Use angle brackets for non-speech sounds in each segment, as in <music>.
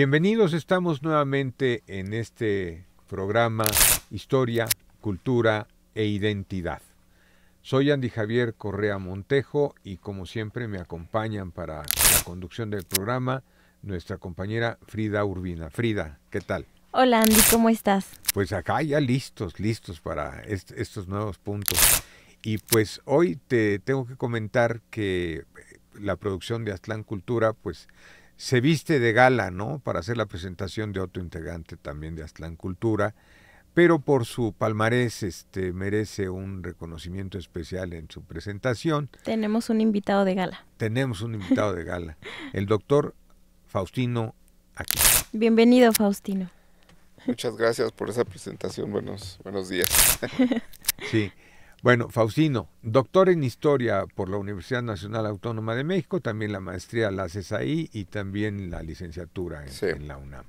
Bienvenidos, estamos nuevamente en este programa Historia, Cultura e Identidad. Soy Andy Javier Correa Montejo y como siempre me acompañan para la conducción del programa nuestra compañera Frida Urbina. Frida, ¿qué tal? Hola Andy, ¿cómo estás? Pues acá ya listos, listos para estos nuevos puntos. Y pues hoy te tengo que comentar que eh, la producción de Aztlán Cultura pues se viste de gala, ¿no? Para hacer la presentación de otro integrante también de Aztlán Cultura, pero por su palmarés este, merece un reconocimiento especial en su presentación. Tenemos un invitado de gala. Tenemos un invitado de gala, <laughs> el doctor Faustino aquí. Bienvenido, Faustino. Muchas gracias por esa presentación. Buenos, buenos días. <laughs> sí. Bueno, Faustino, doctor en historia por la Universidad Nacional Autónoma de México, también la maestría la haces ahí y también la licenciatura en, la UNAM.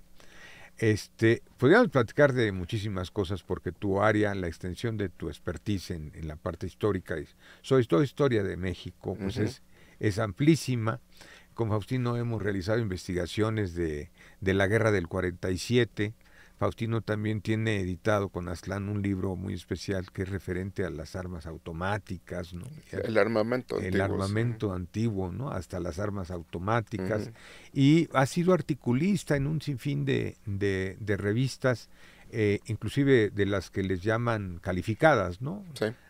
Este, podríamos platicar de muchísimas cosas porque tu área, la extensión de tu expertise en, la parte histórica, sobre todo historia de México, pues es, es amplísima. Con Faustino hemos realizado investigaciones de, de la guerra del 47, Faustino también tiene editado con Aslan un libro muy especial que es referente a las armas automáticas, ¿no? El armamento antiguo. El armamento antiguo, ¿no? Hasta las armas automáticas. Y ha sido articulista en un sinfín de, de, revistas, eh, inclusive de las que les llaman calificadas, ¿no?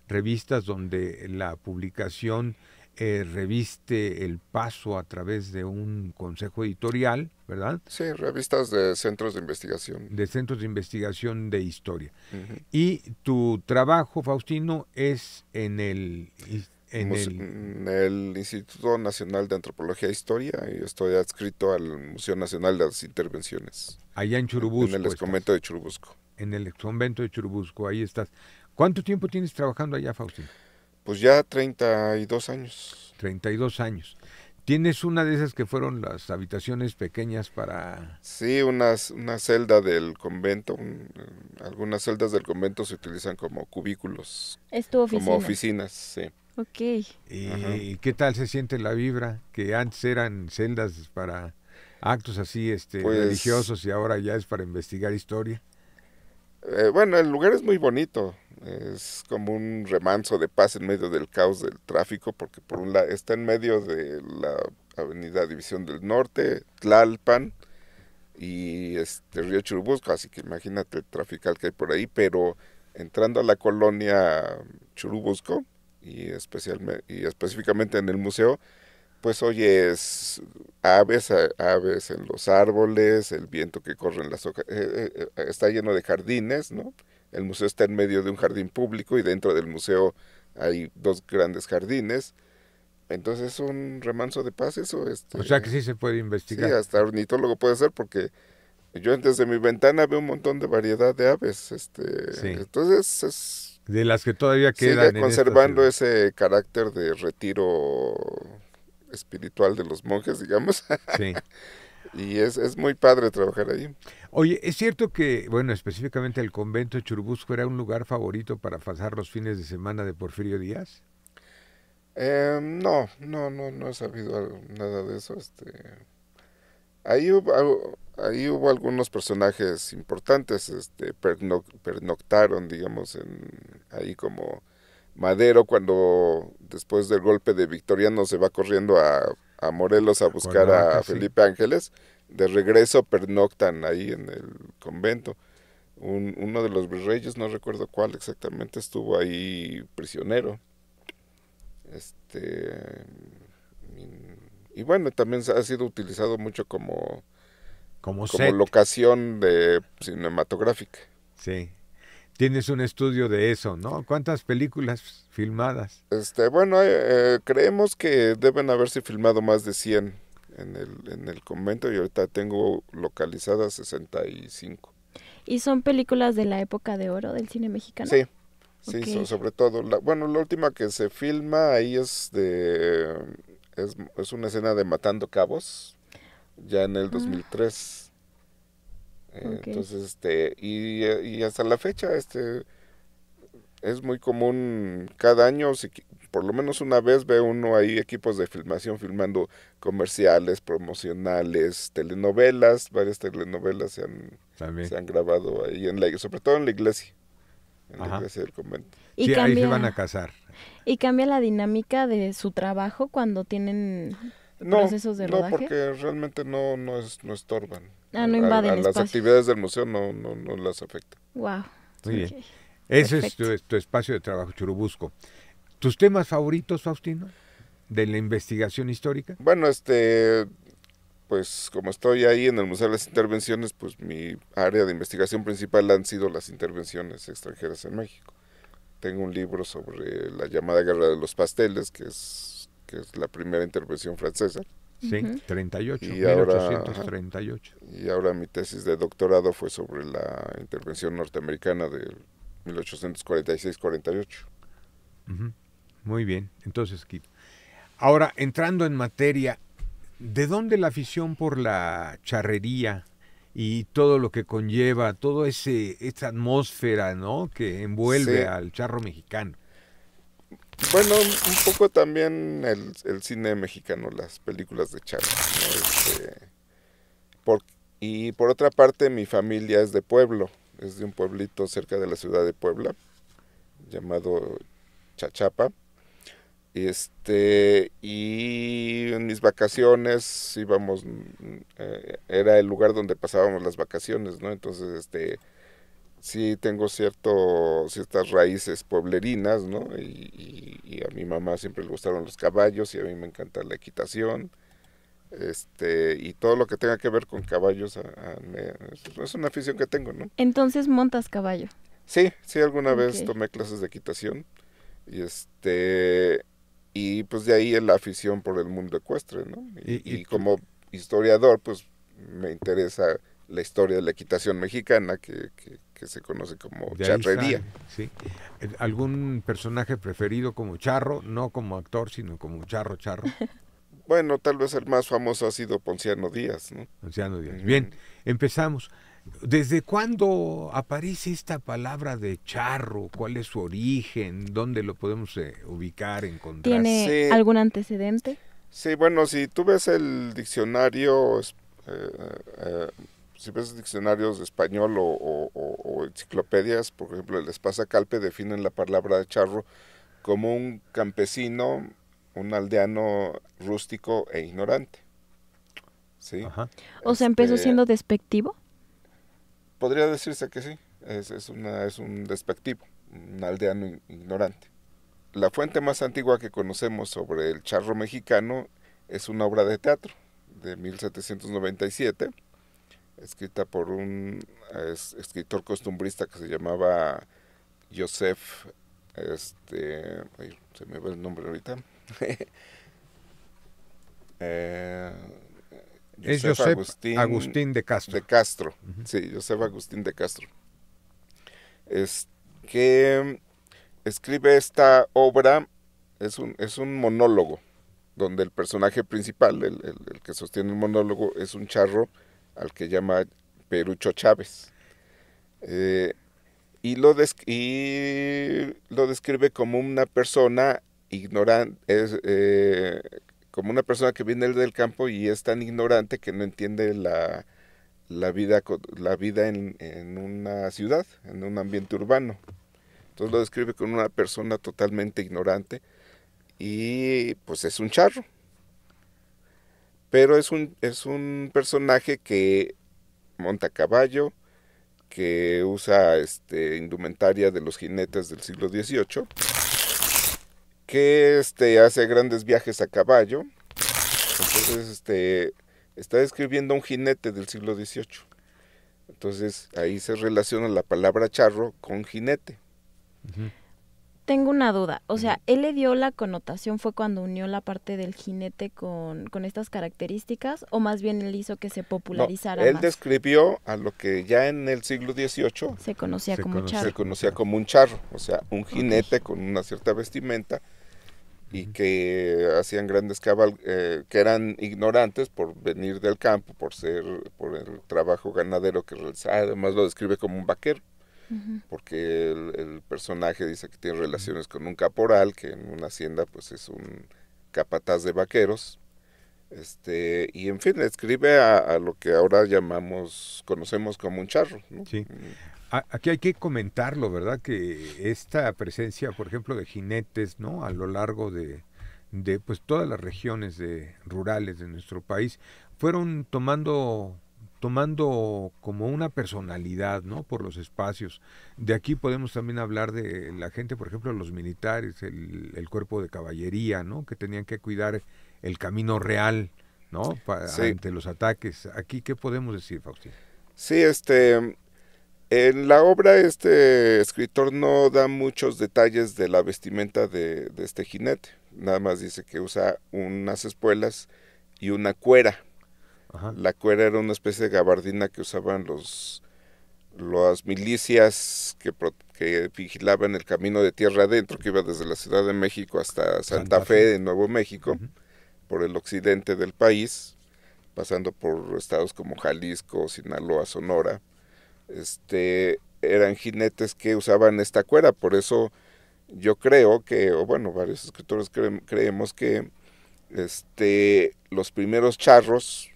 Revistas donde la publicación eh, reviste El Paso a través de un consejo editorial, ¿verdad? Sí, revistas de centros de investigación. De centros de investigación de historia. Y tu trabajo, Faustino, es en el... En el... Instituto Nacional de Antropología e Historia y estoy adscrito al Museo Nacional de las Intervenciones. Allá en Churubusco. En el convento de Churubusco. En el convento de Churubusco, ahí estás. ¿Cuánto tiempo tienes trabajando allá, Faustino? Pues ya 32 años. 32 años. ¿Tienes una de esas que fueron las habitaciones pequeñas para...? Sí, unas, una celda del convento. Eh, algunas celdas del convento se utilizan como cubículos. ¿Es tu oficina? Como oficinas, sí. Ok. ¿Y eh, qué tal se siente la vibra? Que antes eran celdas para actos así este, pues religiosos y ahora ya es para investigar historia. Eh, bueno, el lugar es muy bonito. Es como un remanso de paz en medio del caos del tráfico, porque por un lado está en medio de la Avenida División del Norte, Tlalpan y este Río Churubusco, así que imagínate el trafical que hay por ahí, pero entrando a la colonia Churubusco y, especialmente, y específicamente en el museo, pues es aves, aves en los árboles, el viento que corre en las hojas, eh, eh, eh, está lleno de jardines, ¿no? El museo está en medio de un jardín público y dentro del museo hay dos grandes jardines. Entonces es un remanso de paz eso. Este, o sea que sí se puede investigar. Sí, hasta ornitólogo puede ser porque yo desde mi ventana veo un montón de variedad de aves. Este, Entonces es... De las que todavía quedan. conservando ese carácter de retiro espiritual de los monjes, digamos. Sí. <laughs> y es, muy padre trabajar ahí Oye, es cierto que, bueno, específicamente el convento de Churubusco era un lugar favorito para pasar los fines de semana de Porfirio Díaz. Em, no, no, no, he sabido nada de eso. Este, ahí hubo, ahí hubo algunos personajes importantes, este, pernoctaron, digamos, en, ahí como Madero cuando después del golpe de Victoriano se va corriendo a, Morelos a buscar a Felipe Ángeles, de regreso pernoctan ahí en el convento. uno de los virreyes, no recuerdo cuál exactamente, estuvo ahí prisionero. Este mm, y, bueno, también ha sido utilizado mucho como como, locación de cinematográfica. Sí, Tienes un estudio de eso, ¿no? ¿Cuántas películas filmadas? Este, bueno, eh, eh, creemos que deben haberse filmado más de 100 en el, en el convento y ahorita tengo localizadas 65. ¿Y son películas de la época de oro del cine mexicano? Sí, sí, sobre todo. bueno, la última que se filma ahí es de... Es, es una escena de Matando Cabos, ya en el 2003. Ah. Entonces, este, eh, y, hasta la fecha, este, es muy común cada año, por lo menos una vez ve uno ahí equipos de filmación filmando comerciales, promocionales, telenovelas, varias telenovelas se han, grabado ahí en la sobre todo en la iglesia, en la iglesia del convento. Y ahí se van a casar. Y cambia la dinámica de su trabajo cuando tienen no, No, porque realmente no, no, estorban. Ah, no invaden el a Las actividades del museo no, no, las afecta. Wow. Ese es tu, tu, espacio de trabajo, Churubusco. ¿Tus temas favoritos, Faustino, de la investigación histórica? Bueno, este, pues como estoy ahí en el Museo de las Intervenciones, pues mi área de investigación principal han sido las intervenciones extranjeras en México. Tengo un libro sobre la llamada Guerra de los Pasteles, que es que es la primera intervención francesa. Sí, 38, y 1838. Ahora, y ahora mi tesis de doctorado fue sobre la intervención norteamericana de 1846-48. Muy bien, entonces, Kip. Ahora, entrando en materia, ¿de dónde la afición por la charrería y todo lo que conlleva, toda esa atmósfera ¿no? que envuelve al charro mexicano? Bueno, un poco también el, cine mexicano, las películas de Chávez. Este, y por otra parte, mi familia es de pueblo, es de un pueblito cerca de la ciudad de Puebla, llamado Chachapa. Este, y en mis vacaciones íbamos, eh, era el lugar donde pasábamos las vacaciones, ¿no? Entonces, este, sí tengo cierto, ciertas raíces pueblerinas, ¿no? Y, y, a mi mamá siempre le gustaron los caballos y a mí me encanta la equitación. Este, y todo lo que tenga que ver con caballos es una afición que tengo, ¿no? Entonces montas caballo. Sí, sí, alguna vez tomé clases de equitación y este y pues de ahí la afición por el mundo ecuestre, ¿no? y como historiador, pues me interesa la historia de la equitación mexicana, que, se conoce como charrería. Eh, ¿Algún personaje preferido como charro? No como actor, sino como charro, charro. <laughs> bueno, tal vez el más famoso ha sido Ponciano Díaz. ¿no? Ponciano Díaz. Bien, empezamos. ¿Desde cuándo aparece esta palabra de charro? ¿Cuál es su origen? ¿Dónde lo podemos eh, ubicar, encontrar? ¿Tiene algún antecedente? Sí, bueno, si tú ves el diccionario eh, si ves diccionarios de español o, enciclopedias, por ejemplo, el Calpe definen la palabra charro como un campesino, un aldeano rústico e ignorante. ¿Sí? O sea, empezó este, siendo despectivo. Podría decirse que sí, es, una, es un despectivo, un aldeano ignorante. La fuente más antigua que conocemos sobre el charro mexicano es una obra de teatro de 1797 escrita por un escritor costumbrista que se llamaba Joseph, este, se me va el nombre ahorita. <laughs> Eh, es Agustín, de Castro. De Castro, sí, Agustín de Castro. Es que escribe esta obra, es un, es un monólogo, donde el personaje principal, el que sostiene el monólogo, es un charro al que llama Perucho Chávez. Eh, y, lo lo describe como una persona ignorante, eh, como una persona que viene del campo y es tan ignorante que no entiende la, vida, la vida en, en, una ciudad, en un ambiente urbano. Entonces lo describe como una persona totalmente ignorante y pues es un charro. Pero es un, es un personaje que monta caballo, que usa este, indumentaria de los jinetes del siglo XVIII, que este, hace grandes viajes a caballo. Entonces este, está describiendo un jinete del siglo XVIII. Entonces ahí se relaciona la palabra charro con jinete. Tengo una duda, o sea, él le dio la connotación fue cuando unió la parte del jinete con, estas características, o más bien él hizo que se popularizara. él describió a lo que ya en el siglo XVIII se conocía como conocía como un charro, o sea, un jinete con una cierta vestimenta y que hacían grandes cabal eh, que eran ignorantes por venir del campo, por ser por el trabajo ganadero que realizaba, además lo describe como un vaquero porque el, personaje dice que tiene relaciones con un caporal, que en una hacienda pues es un capataz de vaqueros, este, y en fin, escribe a, lo que ahora llamamos, conocemos como un charro. Sí. Mm. Aquí hay que comentarlo, ¿verdad? Que esta presencia, por ejemplo, de jinetes, ¿no? A lo largo de, de pues todas las regiones de, rurales de nuestro país, fueron tomando tomando como una personalidad, ¿no? Por los espacios. De aquí podemos también hablar de la gente, por ejemplo, los militares, el, cuerpo de caballería, ¿no? Que tenían que cuidar el camino real, ¿no? Ante los ataques. Aquí, ¿qué podemos decir, Faustino? Sí, este, en la obra este escritor no da muchos detalles de la vestimenta de este jinete. Nada más dice que usa unas espuelas y una cuera la cuera era una especie de gabardina que usaban los las milicias que, vigilaban el camino de tierra adentro, que iba desde la Ciudad de México hasta Santa, Fe, de Nuevo México, por el occidente del país, pasando por estados como Jalisco, Sinaloa, Sonora. Este, eran jinetes que usaban esta cuera, por eso yo creo que, o bueno, varios escritores creemos que este, los primeros charros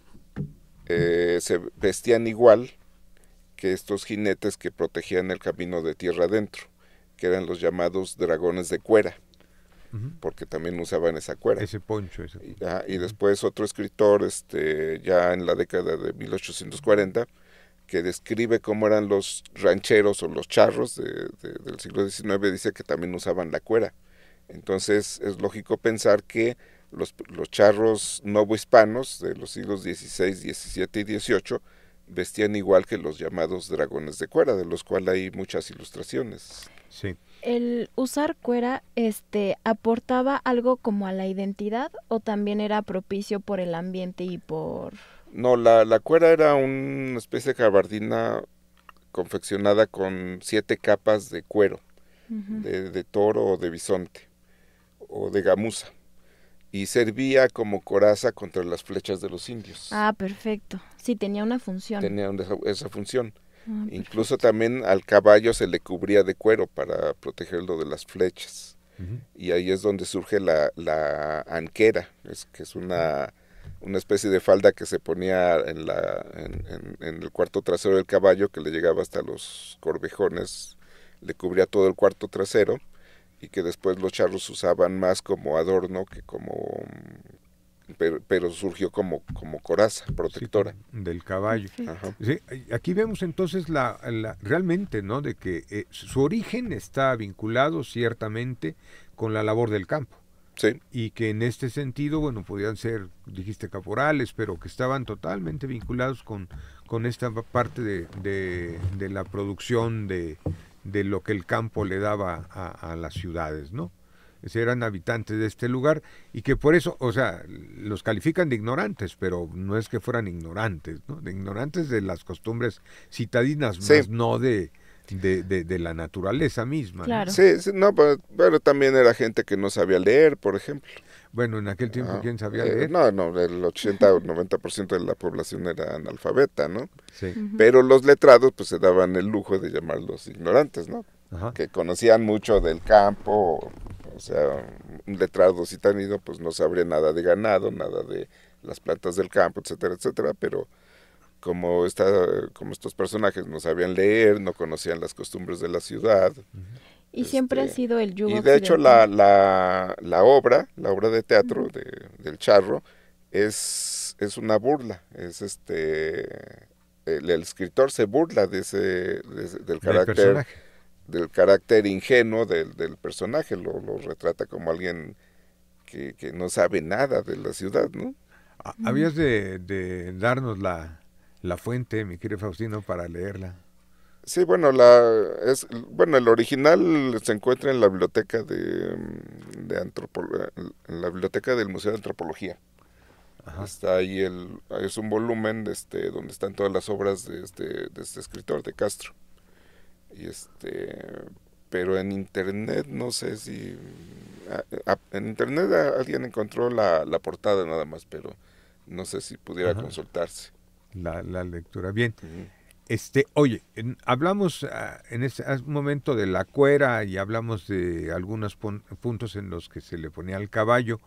eh, se vestían igual que estos jinetes que protegían el camino de tierra adentro, que eran los llamados dragones de cuera, porque también usaban esa cuera. Ese poncho. Y, ah, después otro escritor, este, ya en la década de 1840, que describe cómo eran los rancheros o los charros del siglo XIX, dice que también usaban la cuera. Entonces es lógico pensar que los, los charros novohispanos de los siglos XVI, XVII y XVIII vestían igual que los llamados dragones de cuera, de los cuales hay muchas ilustraciones. ¿El usar cuera este, aportaba algo como a la identidad o también era propicio por el ambiente y por...? No, la, cuera era una especie de gabardina confeccionada con siete capas de cuero, de, de, toro o de bisonte o de gamuza y servía como coraza contra las flechas de los indios. Ah, perfecto. Sí, tenía una función. Tenía esa función. Ah, Incluso también al caballo se le cubría de cuero para protegerlo de las flechas. Y ahí es donde surge la, la anquera, es, que es una, una, especie de falda que se ponía en, la, en, el cuarto trasero del caballo, que le llegaba hasta los corvejones, le cubría todo el cuarto trasero y que después los charros usaban más como adorno que como mm, pero, surgió como, como coraza protectora del caballo. aquí vemos entonces la, realmente, ¿no? De que eh, su origen está vinculado ciertamente con la labor del campo. Sí. Y que en este sentido, bueno, podían ser, dijiste, caporales, pero que estaban totalmente vinculados con, con esta parte de, de la producción de, de lo que el campo le daba a, las ciudades, ¿no? Es, eran habitantes de este lugar y que por eso, o sea, los califican de ignorantes, pero no es que fueran ignorantes, ¿no? De ignorantes de las costumbres citadinas, no de, de, la naturaleza misma. Sí, no, pero, pero también era gente que no sabía leer, por ejemplo. Bueno, en aquel tiempo, ah, ¿quién sabía eh, leer? No, no, el 80 o 90% de la población era analfabeta, ¿no? Sí. Pero los letrados, pues se daban el lujo de llamarlos ignorantes, ¿no? Ajá. Que conocían mucho del campo, o sea, un letrado ido, pues no sabría nada de ganado, nada de las plantas del campo, etcétera, etcétera, pero como, esta, como estos personajes no sabían leer, no conocían las costumbres de la ciudad. Y este, siempre ha sido el yugo. Y de hecho la, la, obra, la obra de teatro de, del charro, es, es una burla, es este... El, escritor se burla de ese, del carácter carácter ingenuo del, del personaje, lo, lo, retrata como alguien que, que, no sabe nada de la ciudad, ¿no? Ah, Habías de, de darnos la, la fuente, mi querido Faustino, para leerla. Sí, bueno, la es bueno, el original se encuentra en la biblioteca de, mm, de la biblioteca del Museo de Antropología. Está ahí el es un volumen de este donde están todas las obras de este, de este escritor de Castro. Y este pero en internet no sé si en internet alguien encontró la, portada nada más, pero no sé si pudiera consultarse. La, la lectura bien. Este, oye, hablamos ah, en este momento de la cuera y hablamos de algunos puntos en los que se le ponía al caballo.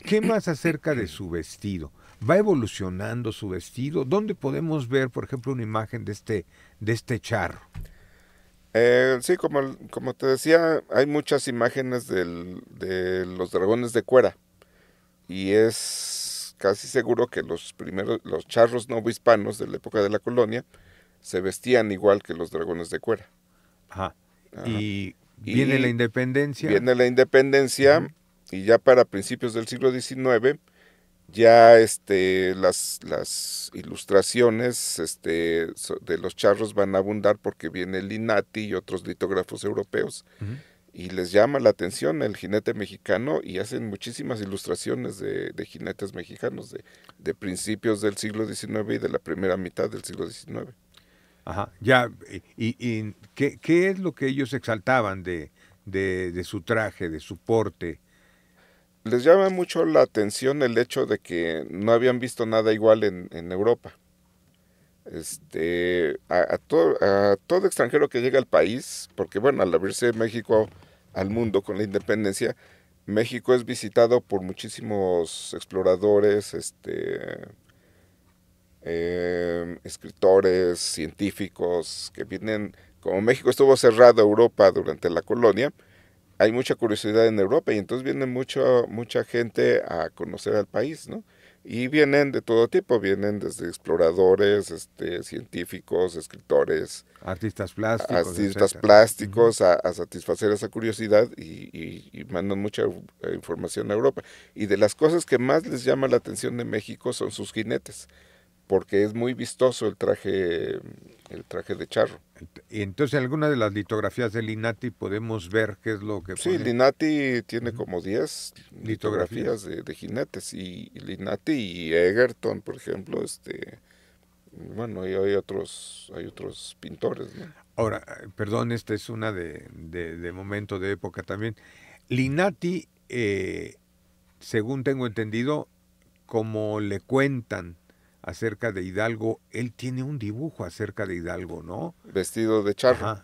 ¿Qué más acerca de su vestido? ¿Va evolucionando su vestido? ¿Dónde podemos ver, por ejemplo, una imagen de este, de este charro? Eh, sí, como, como te decía, hay muchas imágenes de los dragones de cuera. Y es casi seguro que los primeros, los charros novohispanos de la época de la colonia, se vestían igual que los dragones de cuera. Ajá. Y viene la independencia. Viene la independencia y ya para principios del siglo XIX ya este, las, las ilustraciones este, de los charros van a abundar porque viene Linati y otros litógrafos europeos. Y les llama la atención el jinete mexicano y hacen muchísimas ilustraciones de, jinetes mexicanos de, de, principios del siglo XIX y de la primera mitad del siglo XIX. Ajá, ya, ¿y, y qué es lo que ellos exaltaban de, de, su traje, de su porte? Les llama mucho la atención el hecho de que no habían visto nada igual en, Europa. Este, a, todo, a todo extranjero que llega al país, porque bueno, al abrirse México al mundo con la independencia, México es visitado por muchísimos exploradores, este, eh, escritores, científicos que vienen, como México estuvo cerrado a Europa durante la colonia, hay mucha curiosidad en Europa y entonces viene mucha gente a conocer al país, ¿no? Y vienen de todo tipo, vienen desde exploradores, este, científicos, escritores, artistas plásticos, artistas plásticos a, satisfacer esa curiosidad y, mandan mucha eh, información a Europa. Y de las cosas que más les llama la atención de México son sus jinetes porque es muy vistoso el traje, el traje de charro. Y entonces alguna de las litografías de Linati podemos ver qué es lo que... Sí, Linati tiene como 10 litografías, de, jinetes y, Linati y Egerton, por ejemplo, este... Bueno, y hay otros, hay otros pintores. Ahora, eh, perdón, esta es una de, momento, de época también. Linati, eh, según tengo entendido, como le cuentan acerca de Hidalgo. Él tiene un dibujo acerca de Hidalgo, ¿no? Vestido de charro.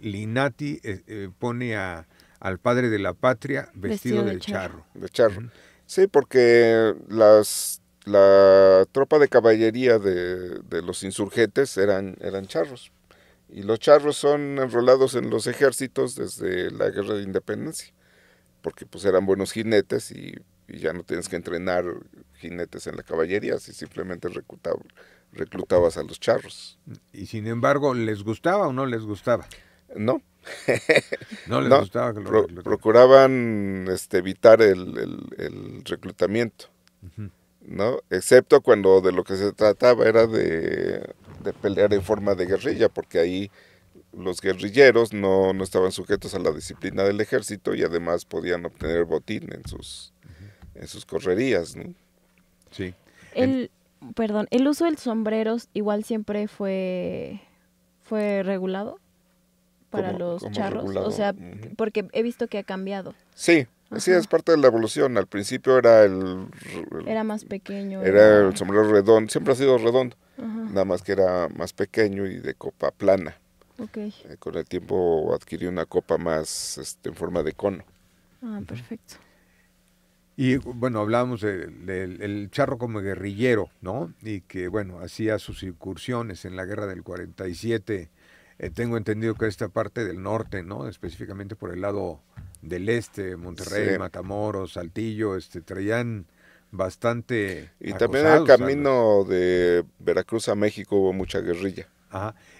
Linati eh, eh, pone a, al padre de la patria vestido, de, charro. De charro. Sí, porque las, la tropa de caballería de, los insurgentes eran, eran charros. Y los charros son enrolados en los ejércitos desde la guerra de independencia, porque pues eran buenos jinetes y y ya no tienes que entrenar jinetes en la caballería, si simplemente reclutabas a los charros. Y sin embargo, ¿les gustaba o no les gustaba? No. <laughs> no les gustaba que lo Procuraban este, evitar el, reclutamiento, ¿no? Excepto cuando de lo que se trataba era de, pelear en forma de guerrilla, porque ahí los guerrilleros no, no, estaban sujetos a la disciplina del ejército y además podían obtener botín en sus, en sus correrías, ¿no? Sí. El, perdón, ¿el uso del sombrero igual siempre fue, fue regulado para los charros? O sea, porque he visto que ha cambiado. Sí, así sí, es parte de la evolución. Al principio era el... era más pequeño. Era, el sombrero redondo, siempre ha sido redondo, nada más que era más pequeño y de copa plana. Okay. Eh, con el tiempo adquirí una copa más este, en forma de cono. Ah, perfecto. Y bueno, hablábamos del charro como guerrillero, ¿no? Y que bueno, hacía sus incursiones en la guerra del 47. Eh, tengo entendido que esta parte del norte, ¿no? Específicamente por el lado del este, Monterrey, Matamoros, Saltillo, este, traían bastante... Y también en el camino de Veracruz a México hubo mucha guerrilla.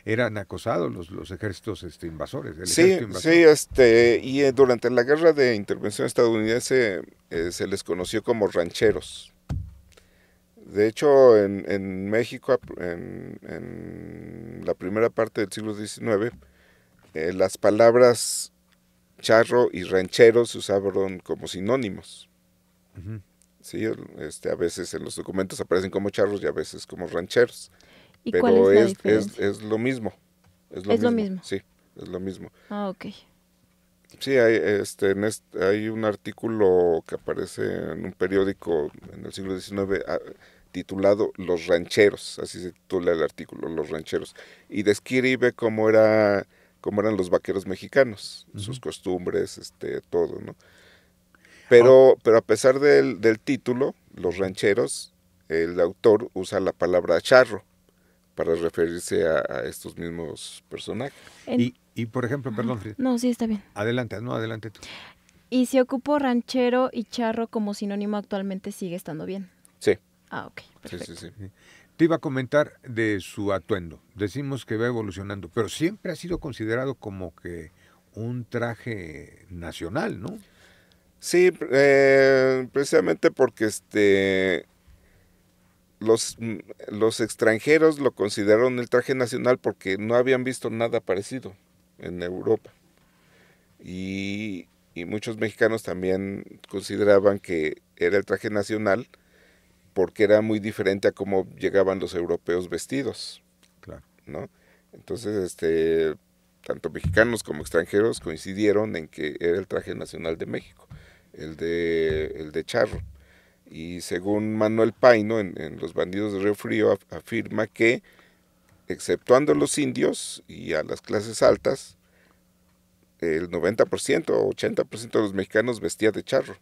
Eran acosados los, los ejércitos este, invasores. sí, sí, este, y eh, durante la guerra de intervención estadounidense eh, se les conoció como rancheros. De hecho, en, México, en, la primera parte del siglo XIX, eh, las palabras charro y ranchero se usaron como sinónimos. Sí, este, a veces en los documentos aparecen como charros y a veces como rancheros pero es, es, lo mismo. Es lo, mismo, Sí, es lo mismo. Ah, ok. Sí, hay, este, hay un artículo que aparece en un periódico en el siglo XIX ah, titulado Los Rancheros, así se titula el artículo, Los Rancheros, y describe cómo, era, cómo eran los vaqueros mexicanos, sus costumbres, este, todo, Pero, ah. pero a pesar del, del título, Los Rancheros, el autor usa la palabra charro, para referirse a, estos mismos personajes. Y, y, por ejemplo, perdón, Frida. No, sí, está bien. Adelante, no, adelante tú. Y si ocupo ranchero y charro como sinónimo actualmente, ¿sigue estando bien? Sí. Ah, ok. Sí, sí, sí. Te iba a comentar de su atuendo. Decimos que va evolucionando, pero siempre ha sido considerado como que un traje nacional, ¿no? Sí, eh, precisamente porque este los, los extranjeros lo consideraron el traje nacional porque no habían visto nada parecido en Europa. Y, y muchos mexicanos también consideraban que era el traje nacional porque era muy diferente a cómo llegaban los europeos vestidos. Claro. ¿no? Entonces, este, tanto mexicanos como extranjeros coincidieron en que era el traje nacional de México, el de, el de charro. Y según Manuel Paino, en, Los Bandidos de Río Frío, afirma que, exceptuando los indios y a las clases altas, el 90% o 80% de los mexicanos vestía de charro,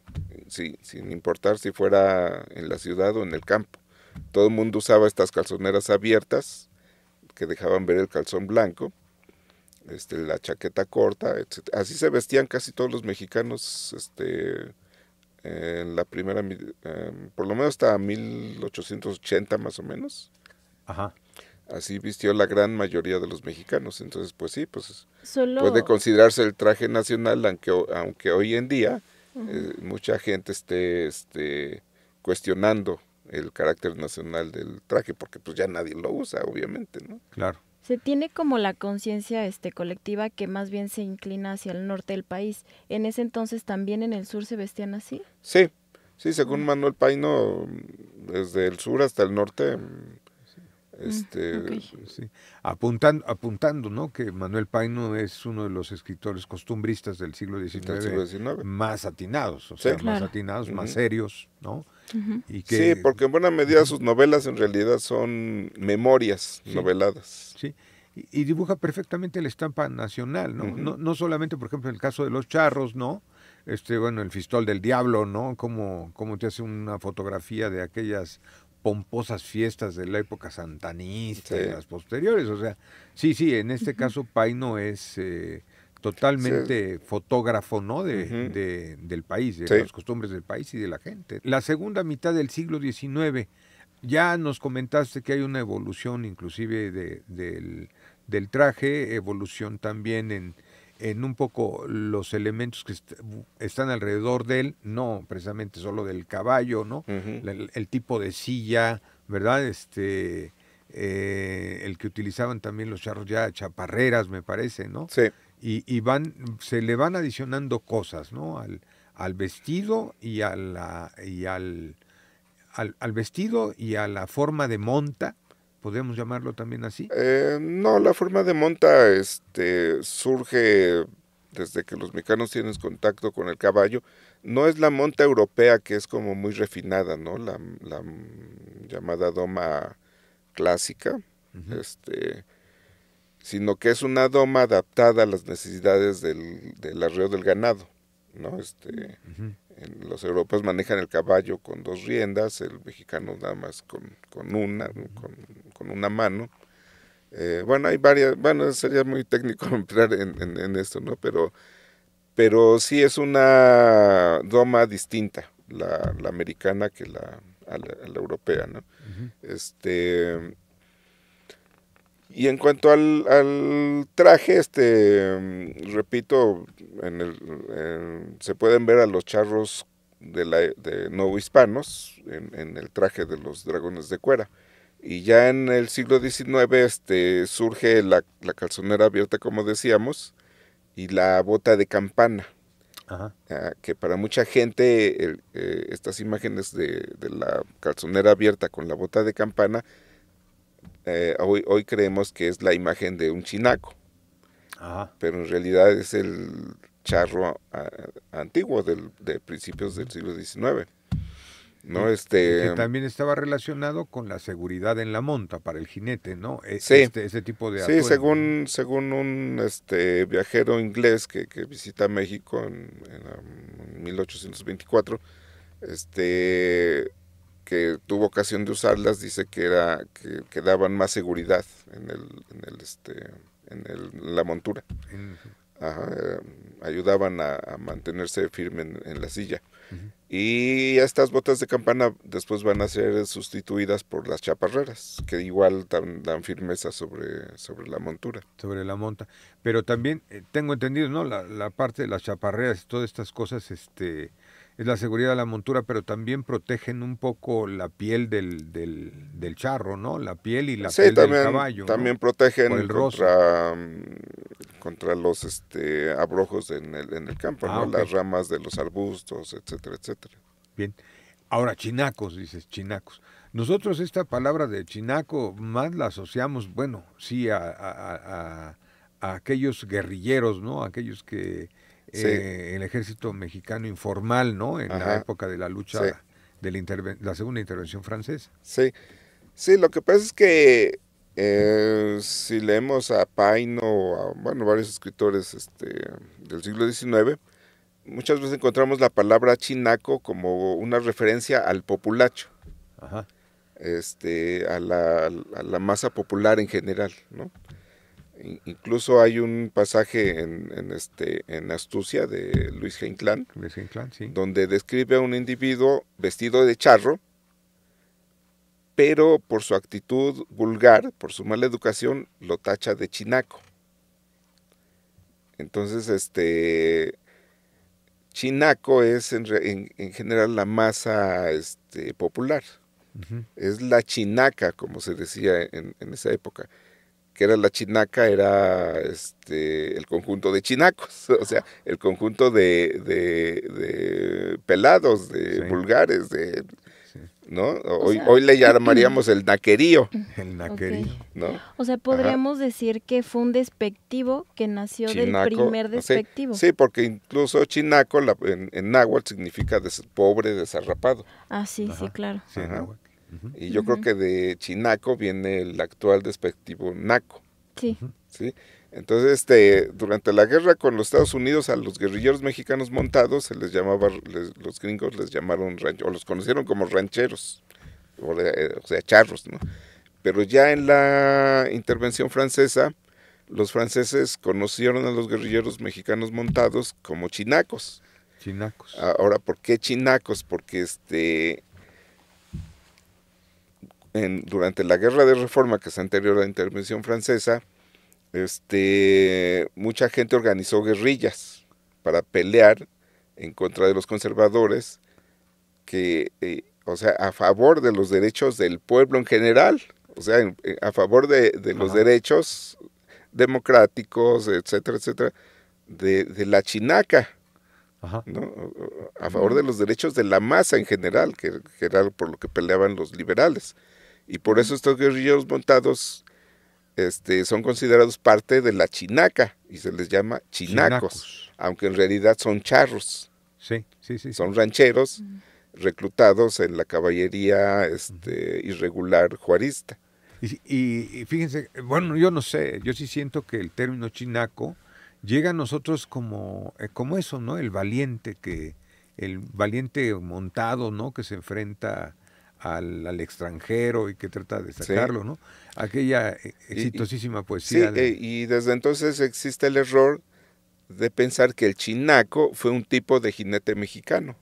sin importar si fuera en la ciudad o en el campo. Todo el mundo usaba estas calzoneras abiertas que dejaban ver el calzón blanco, este, la chaqueta corta, etc. Así se vestían casi todos los mexicanos este, en la primera, em, por lo menos hasta 1880 más o menos. Así vistió la gran mayoría de los mexicanos. Entonces, pues sí, pues puede considerarse el traje nacional, aunque, aunque hoy en día eh, mucha gente esté, esté cuestionando el carácter nacional del traje, porque pues ya nadie lo usa, obviamente, ¿no? Claro. Se tiene como la conciencia este, colectiva que más bien se inclina hacia el norte del país. ¿En ese entonces también en el sur se vestían así? Sí, sí, según Manuel Paino, desde el sur hasta el norte mm, mm, este, sí. apuntando, apuntando ¿no? que Manuel Paino es uno de los escritores costumbristas del siglo XIX, más atinados, o sea, más atinados, más serios, ¿no? sí, porque en buena medida sus novelas en realidad son memorias noveladas. Sí, y, dibuja perfectamente la estampa nacional, ¿no? ¿no? solamente, por ejemplo, en el caso de Los Charros, ¿no? Este, bueno, el Fistol del Diablo, ¿no? Como, te hace una fotografía de aquellas pomposas fiestas de la época santanista y las posteriores. O sea, sí, sí, en este caso Paino es... Eh, totalmente fotógrafo ¿no? De, del país, de las costumbres del país y de la gente. La segunda mitad del siglo XIX, ya nos comentaste que hay una evolución inclusive de, del, traje, evolución también en, en un poco los elementos que están alrededor de él, no precisamente solo del caballo, ¿no? el, tipo de silla, ¿verdad? Este, eh, el que utilizaban también los charros ya chaparreras, me parece, ¿no? Sí y, van, se le van adicionando cosas, ¿no? Al, al vestido y, a la, y al, al, vestido y a la forma de monta, podemos llamarlo también así. Eh, no, la forma de monta este, surge desde que los mexicanos tienen contacto con el caballo, no es la monta europea que es como muy refinada, ¿no? La, mm, llamada doma clásica, este, sino que es una doma adaptada a las necesidades del, arreo del ganado. ¿no? Este, los europeos manejan el caballo con dos riendas, el mexicano nada más con, una, con, una mano. Eh, bueno, hay varias, bueno, sería muy técnico <laughs> entrar en, esto, ¿no? Pero, pero sí es una doma distinta, la, americana que la, la, europea, ¿no? Este y en cuanto al, traje, este, repito, en el, se pueden ver a los charros de, la, de en, el traje de los dragones de cuera. Y ya en el siglo XIX este, surge la, calzonera abierta, como decíamos, y la bota de campana. Ah, que para mucha gente eh, estas imágenes de, de la calzonera abierta con la bota de campana eh, hoy, creemos que es la imagen de un chinaco, pero en realidad es el charro ah, antiguo de principios del siglo XIX. ¿no? Este, también estaba relacionado con la seguridad en la monta para el jinete, ¿no? E, sí, este, ese tipo de... Sí, según, según un este, viajero inglés que, visita México en, en, 1824, um, este, que tuvo ocasión de usarlas dice que era que, daban más seguridad en el, este en, el, la montura eh, ayudaban a, mantenerse firme en la silla y estas botas de campana después van a ser sustituidas por las chaparreras, que igual dan, firmeza sobre, sobre la montura. Sobre la monta. Pero también eh, tengo entendido, ¿no? La, parte de las chaparreras y todas estas cosas, este es la seguridad de la montura, pero también protegen un poco la piel del, charro, ¿no? La piel y la piel del caballo. También protegen el contra, contra los este, abrojos en el, en el campo, ah, las ramas de los arbustos, etcétera, etcétera. Bien. Ahora, chinacos, dices, chinacos. Nosotros esta palabra de chinaco más la asociamos, bueno, sí, a, aquellos guerrilleros, ¿no? Aquellos que eh, el ejército mexicano informal, ¿no? En la época de la lucha de la, la, segunda intervención francesa. Sí, sí, lo que pasa es que eh, si leemos a Paino, a bueno, varios escritores este, del siglo XIX, muchas veces encontramos la palabra chinaco como una referencia al populacho, Este, a, la, masa popular en general. Incluso hay un pasaje en, este, en Astucia de Luis Geinclán, donde describe a un individuo vestido de charro, pero por su actitud vulgar, por su mala educación, lo tacha de chinaco. Entonces, este, chinaco es en, general la masa este, popular. Es la chinaca, como se decía en, esa época. Que era la chinaca, era este, el conjunto de chinacos, <laughs> o sea, el conjunto de, pelados, de vulgares, de ¿no? Hoy, hoy le <clears throat> llamaríamos el naquerío. El naquerío. ¿no? O sea, podríamos decir que fue un despectivo que nació del primer despectivo. Sí, porque incluso chinaco en, náhuatl significa pobre, desarrapado. Ah, sí, sí, claro. Y yo creo que de chinaco viene el actual despectivo naco. Sí. ¿sí? Entonces, este, durante la guerra con los Estados Unidos, a los guerrilleros mexicanos montados se les llamaba, los gringos les llamaron o los conocieron como rancheros, eh, o, sea, charros, ¿no? Pero ya en la intervención francesa, los franceses conocieron a los guerrilleros mexicanos montados como chinacos. Chinacos. Ahora, ¿por qué chinacos? Porque este, durante la guerra de reforma, que es anterior a la intervención francesa, este, mucha gente organizó guerrillas para pelear en contra de los conservadores, que, eh, o sea, a favor de los derechos del pueblo en general, o sea, eh, a favor de, los derechos democráticos, etcétera, etcétera, de, la chinaca. a favor de los derechos de la masa en general, que, que, era por lo que peleaban los liberales. Y por eso estos guerrilleros montados este, son considerados parte de la chinaca y se les llama chinacos, aunque en realidad son charros. Sí, sí, sí. Son rancheros reclutados en la caballería este, irregular juarista. Y, y, fíjense, bueno, yo no sé, yo sí siento que el término chinaco llega a nosotros como, eh, como eso, ¿no? El valiente que, el valiente montado, ¿no? Que se enfrenta al, extranjero y que trata de sacarlo, ¿no? Aquella eh, exitosísima poesía. Sí, eh, y desde entonces existe el error de pensar que el chinaco fue un tipo de jinete mexicano.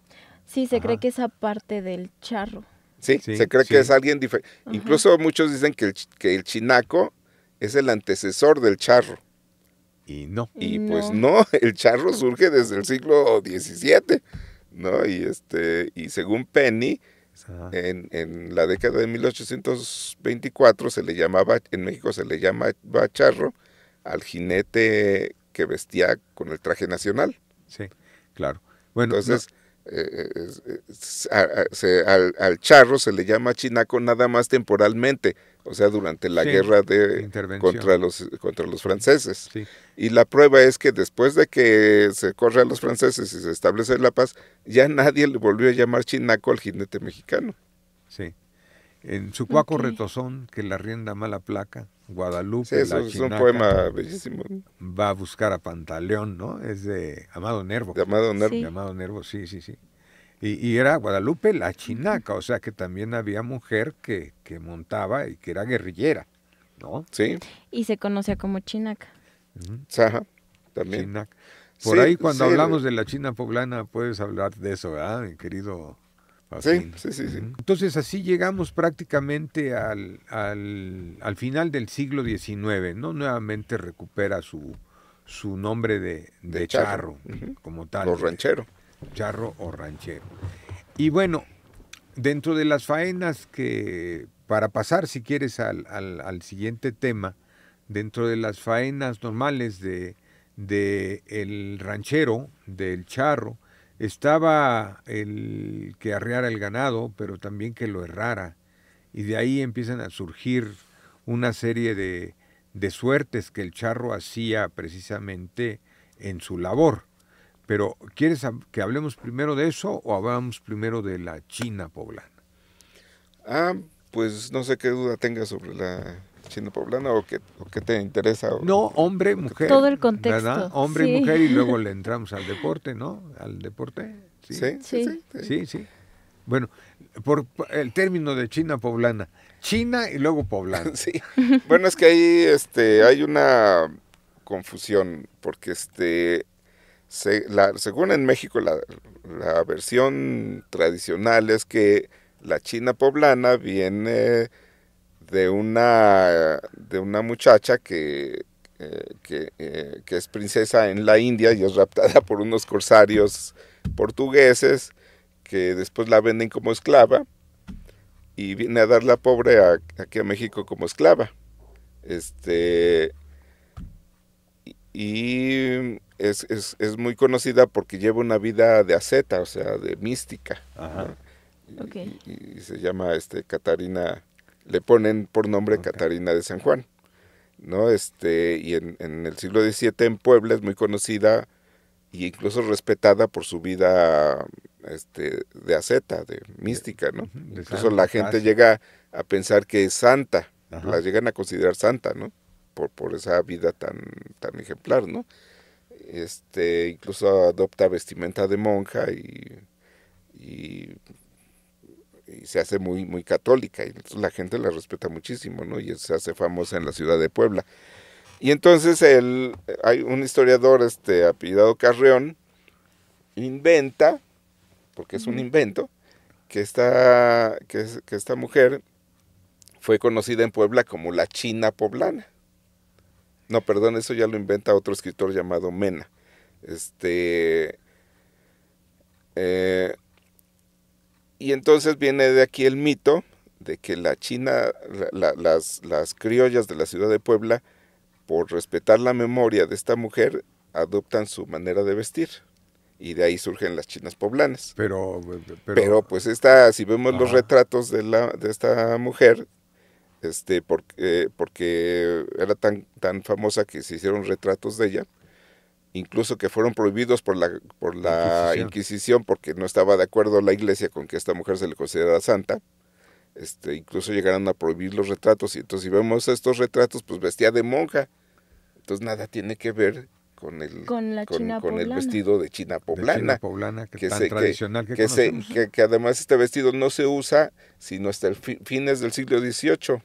Sí, se cree que es aparte del charro. Sí, se cree que es alguien diferente. Incluso muchos dicen que el, que el, chinaco es el antecesor del charro. Y no. Y pues no, <laughs> el charro surge desde el siglo XVII, ¿no? Y, este, y según Penny, en, la década de 1824 se le llamaba, en México se le llama bacharro al jinete que vestía con el traje nacional. Sí, claro. Bueno, entonces eh, eh, al, al, charro se le llama chinaco nada más temporalmente, o sea, durante la guerra de, contra, los, contra los franceses. Y la prueba es que después de que se corre a los franceses y se establece la paz, ya nadie le volvió a llamar chinaco al jinete mexicano. Sí. En su cuaco retozón, que la rienda mala placa, Guadalupe. es un poema bellísimo. Va a buscar a Pantaleón, ¿no? Es de Amado Nervo. Amado Nervo. De Amado Nervo, sí, sí, sí. Y, era Guadalupe la chinaca, o sea que también había mujer que, que montaba y que era guerrillera, ¿no? Sí. Y se conocía como chinaca. Ajá, también. Por ahí cuando hablamos de la China poblana puedes hablar de eso, ¿verdad, mi querido? Sí, sí, sí, Entonces así llegamos prácticamente al, al, al, final del siglo XIX, ¿no? Nuevamente recupera su, su nombre de, de, charro, como tal. Los rancheros charro o ranchero. Y bueno, dentro de las faenas que, para pasar si quieres al, siguiente tema, dentro de las faenas normales de, de el ranchero, del charro, estaba el que arreara el ganado, pero también que lo errara. Y de ahí empiezan a surgir una serie de, de suertes que el charro hacía precisamente en su labor. Pero ¿quieres que hablemos primero de eso o hablamos primero de la China poblana? Ah, pues no sé qué duda tengas sobre la China poblana o qué, te interesa. no, hombre, mujer. Todo el contexto. Hombre y mujer y luego <laughs> le entramos al deporte, ¿no? Al deporte. Sí, sí, sí. sí, sí. bueno, por el término de China poblana. China y luego poblana. <laughs> Sí. Bueno, es que ahí este, hay una confusión, porque este, la, según en México, la, versión tradicional es que la China poblana viene de una, de una muchacha que, eh, eh, que, es princesa en la India y es raptada por unos corsarios portugueses que después la venden como esclava y viene a dar la pobre aquí a México como esclava. Este, y es, es, muy conocida porque lleva una vida de aceta o sea, de mística. Ajá. Y, se llama este Catarina, le ponen por nombre Catarina de San Juan. ¿no? Este, y en, el siglo XVII en Puebla es muy conocida e incluso respetada por su vida este, de aceta de mística, ¿no? incluso la gente llega a pensar que es santa, la llegan a considerar santa, ¿no? por, esa vida tan, tan ejemplar, ¿no? Este, incluso adopta vestimenta de monja y, y, se hace muy, muy católica. Y la gente la respeta muchísimo, ¿no? Y se hace famosa en la ciudad de Puebla. Y entonces hay un historiador, este, apellidado Carreón, inventa, porque es un invento, que que esta mujer fue conocida en Puebla como la China poblana. No, perdón, eso ya lo inventa otro escritor llamado Mena. Este. Eh, y entonces viene de aquí el mito de que la China, las, las criollas de la ciudad de Puebla, por respetar la memoria de esta mujer, adoptan su manera de vestir y de ahí surgen las chinas poblanas. Pero, pero, pues esta, si vemos los retratos de, la, de esta mujer, este, porque, eh, porque era tan, tan famosa que se hicieron retratos de ella, incluso que fueron prohibidos por la, por la Inquisición. porque no estaba de acuerdo la iglesia con que esta mujer se le considerara santa. Este, incluso llegaron a prohibir los retratos y entonces si vemos estos retratos, pues vestía de monja. Entonces nada tiene que ver con el, con, el vestido de China poblana. que, es tan tradicional que, además este vestido no se usa sino hasta el fines del siglo XVIII.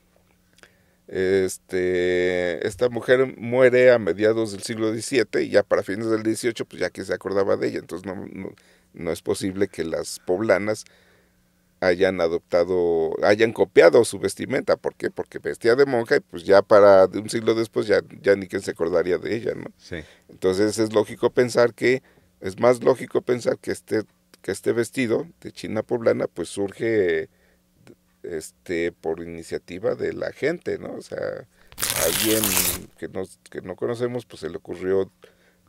Este, esta mujer muere a mediados del siglo XVII y ya para fines del XVIII, pues ya que se acordaba de ella, entonces no, es posible que las poblanas hayan adoptado, hayan copiado su vestimenta. ¿Por qué? Porque vestía de monja y pues ya para de un siglo después ya, ya ni quien se acordaría de ella, ¿no? Entonces es lógico pensar que, es más lógico pensar que este, que este vestido de China poblana pues surge este por iniciativa de la gente, ¿no? O sea, alguien que no, que no conocemos, pues se le ocurrió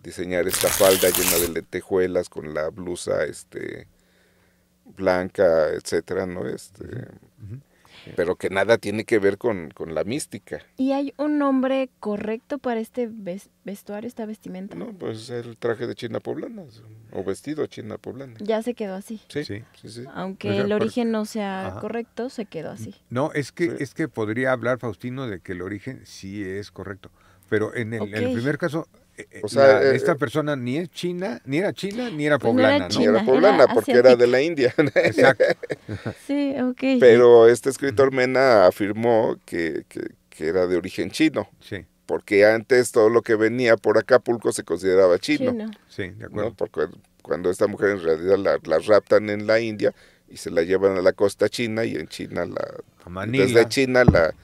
diseñar esta falda llena de lentejuelas con la blusa este blanca, etcétera, ¿no? Este pero que nada tiene que ver con, con, la mística. ¿Y hay un nombre correcto para este vestuario, esta vestimenta? No, pues el traje de China poblana o vestido China poblana. Ya se quedó así. Sí, sí, sí. Aunque pues el origen no sea correcto, se quedó así. No, es que, es que podría hablar Faustino de que el origen sí es correcto, pero en en el primer caso eh, o eh, sea, eh, esta persona ni es china, ni era china, ni era pues poblana, no ni era poblana, porque era de la India. Exacto. <laughs> sí, ok. Pero este escritor Mena afirmó que, era de origen chino. Sí porque antes todo lo que venía por Acapulco se consideraba chino. Sí, de acuerdo. Porque cuando esta mujer en realidad la, la, raptan en la India y se la llevan a la costa china y en China la... A Manila. China la,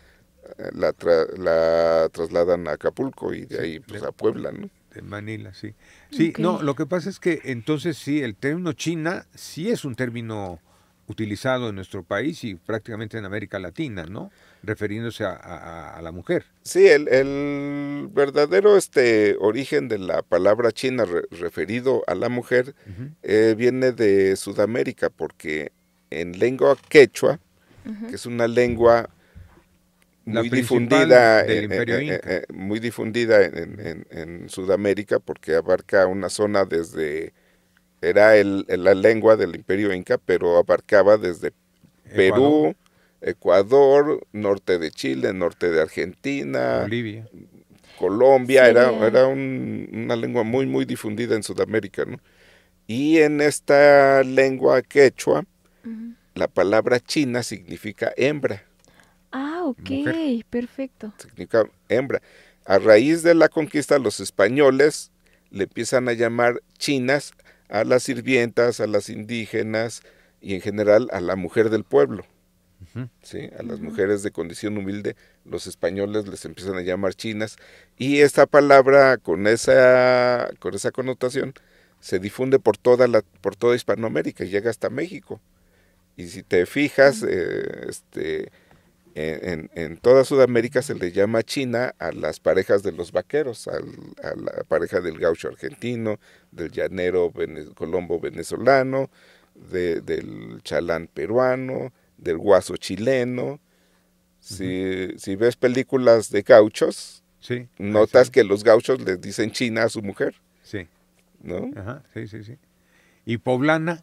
la, trasladan a Acapulco y de ahí pues, a Puebla, ¿no? De Manila, sí. Sí, no, lo que pasa es que entonces sí, el término China sí es un término utilizado en nuestro país y prácticamente en América Latina, ¿no? Refiriéndose a, la mujer. Sí, el, verdadero este, origen de la palabra china referido a la mujer eh, viene de Sudamérica, porque en lengua quechua, que es una lengua eh, eh, eh, muy difundida, muy difundida en, Sudamérica porque abarca una zona desde, era la lengua del Imperio Inca, pero abarcaba desde Perú, Ecuador, norte de Chile, norte de Argentina, Colombia, era, era una lengua muy, muy difundida en Sudamérica, Y en esta lengua quechua, la palabra china significa hembra. Ah, ok, perfecto. Significa hembra. A raíz de la conquista, los españoles le empiezan a llamar chinas a las sirvientas, a las indígenas y en general a la mujer del pueblo. ¿sí? A las mujeres de condición humilde, los españoles les empiezan a llamar chinas y esta palabra con esa, con esa connotación se difunde por toda, la, por toda Hispanoamérica, llega hasta México. Y si te fijas, eh, este, en, toda Sudamérica se le llama China a las parejas de los vaqueros, a la pareja del gaucho argentino, del llanero colombo venezolano, del chalán peruano, del guaso chileno. Si, si ves películas de gauchos, notas que los gauchos les dicen China a su mujer. Sí. ¿No? Ajá, sí, sí, sí. ¿Y poblana?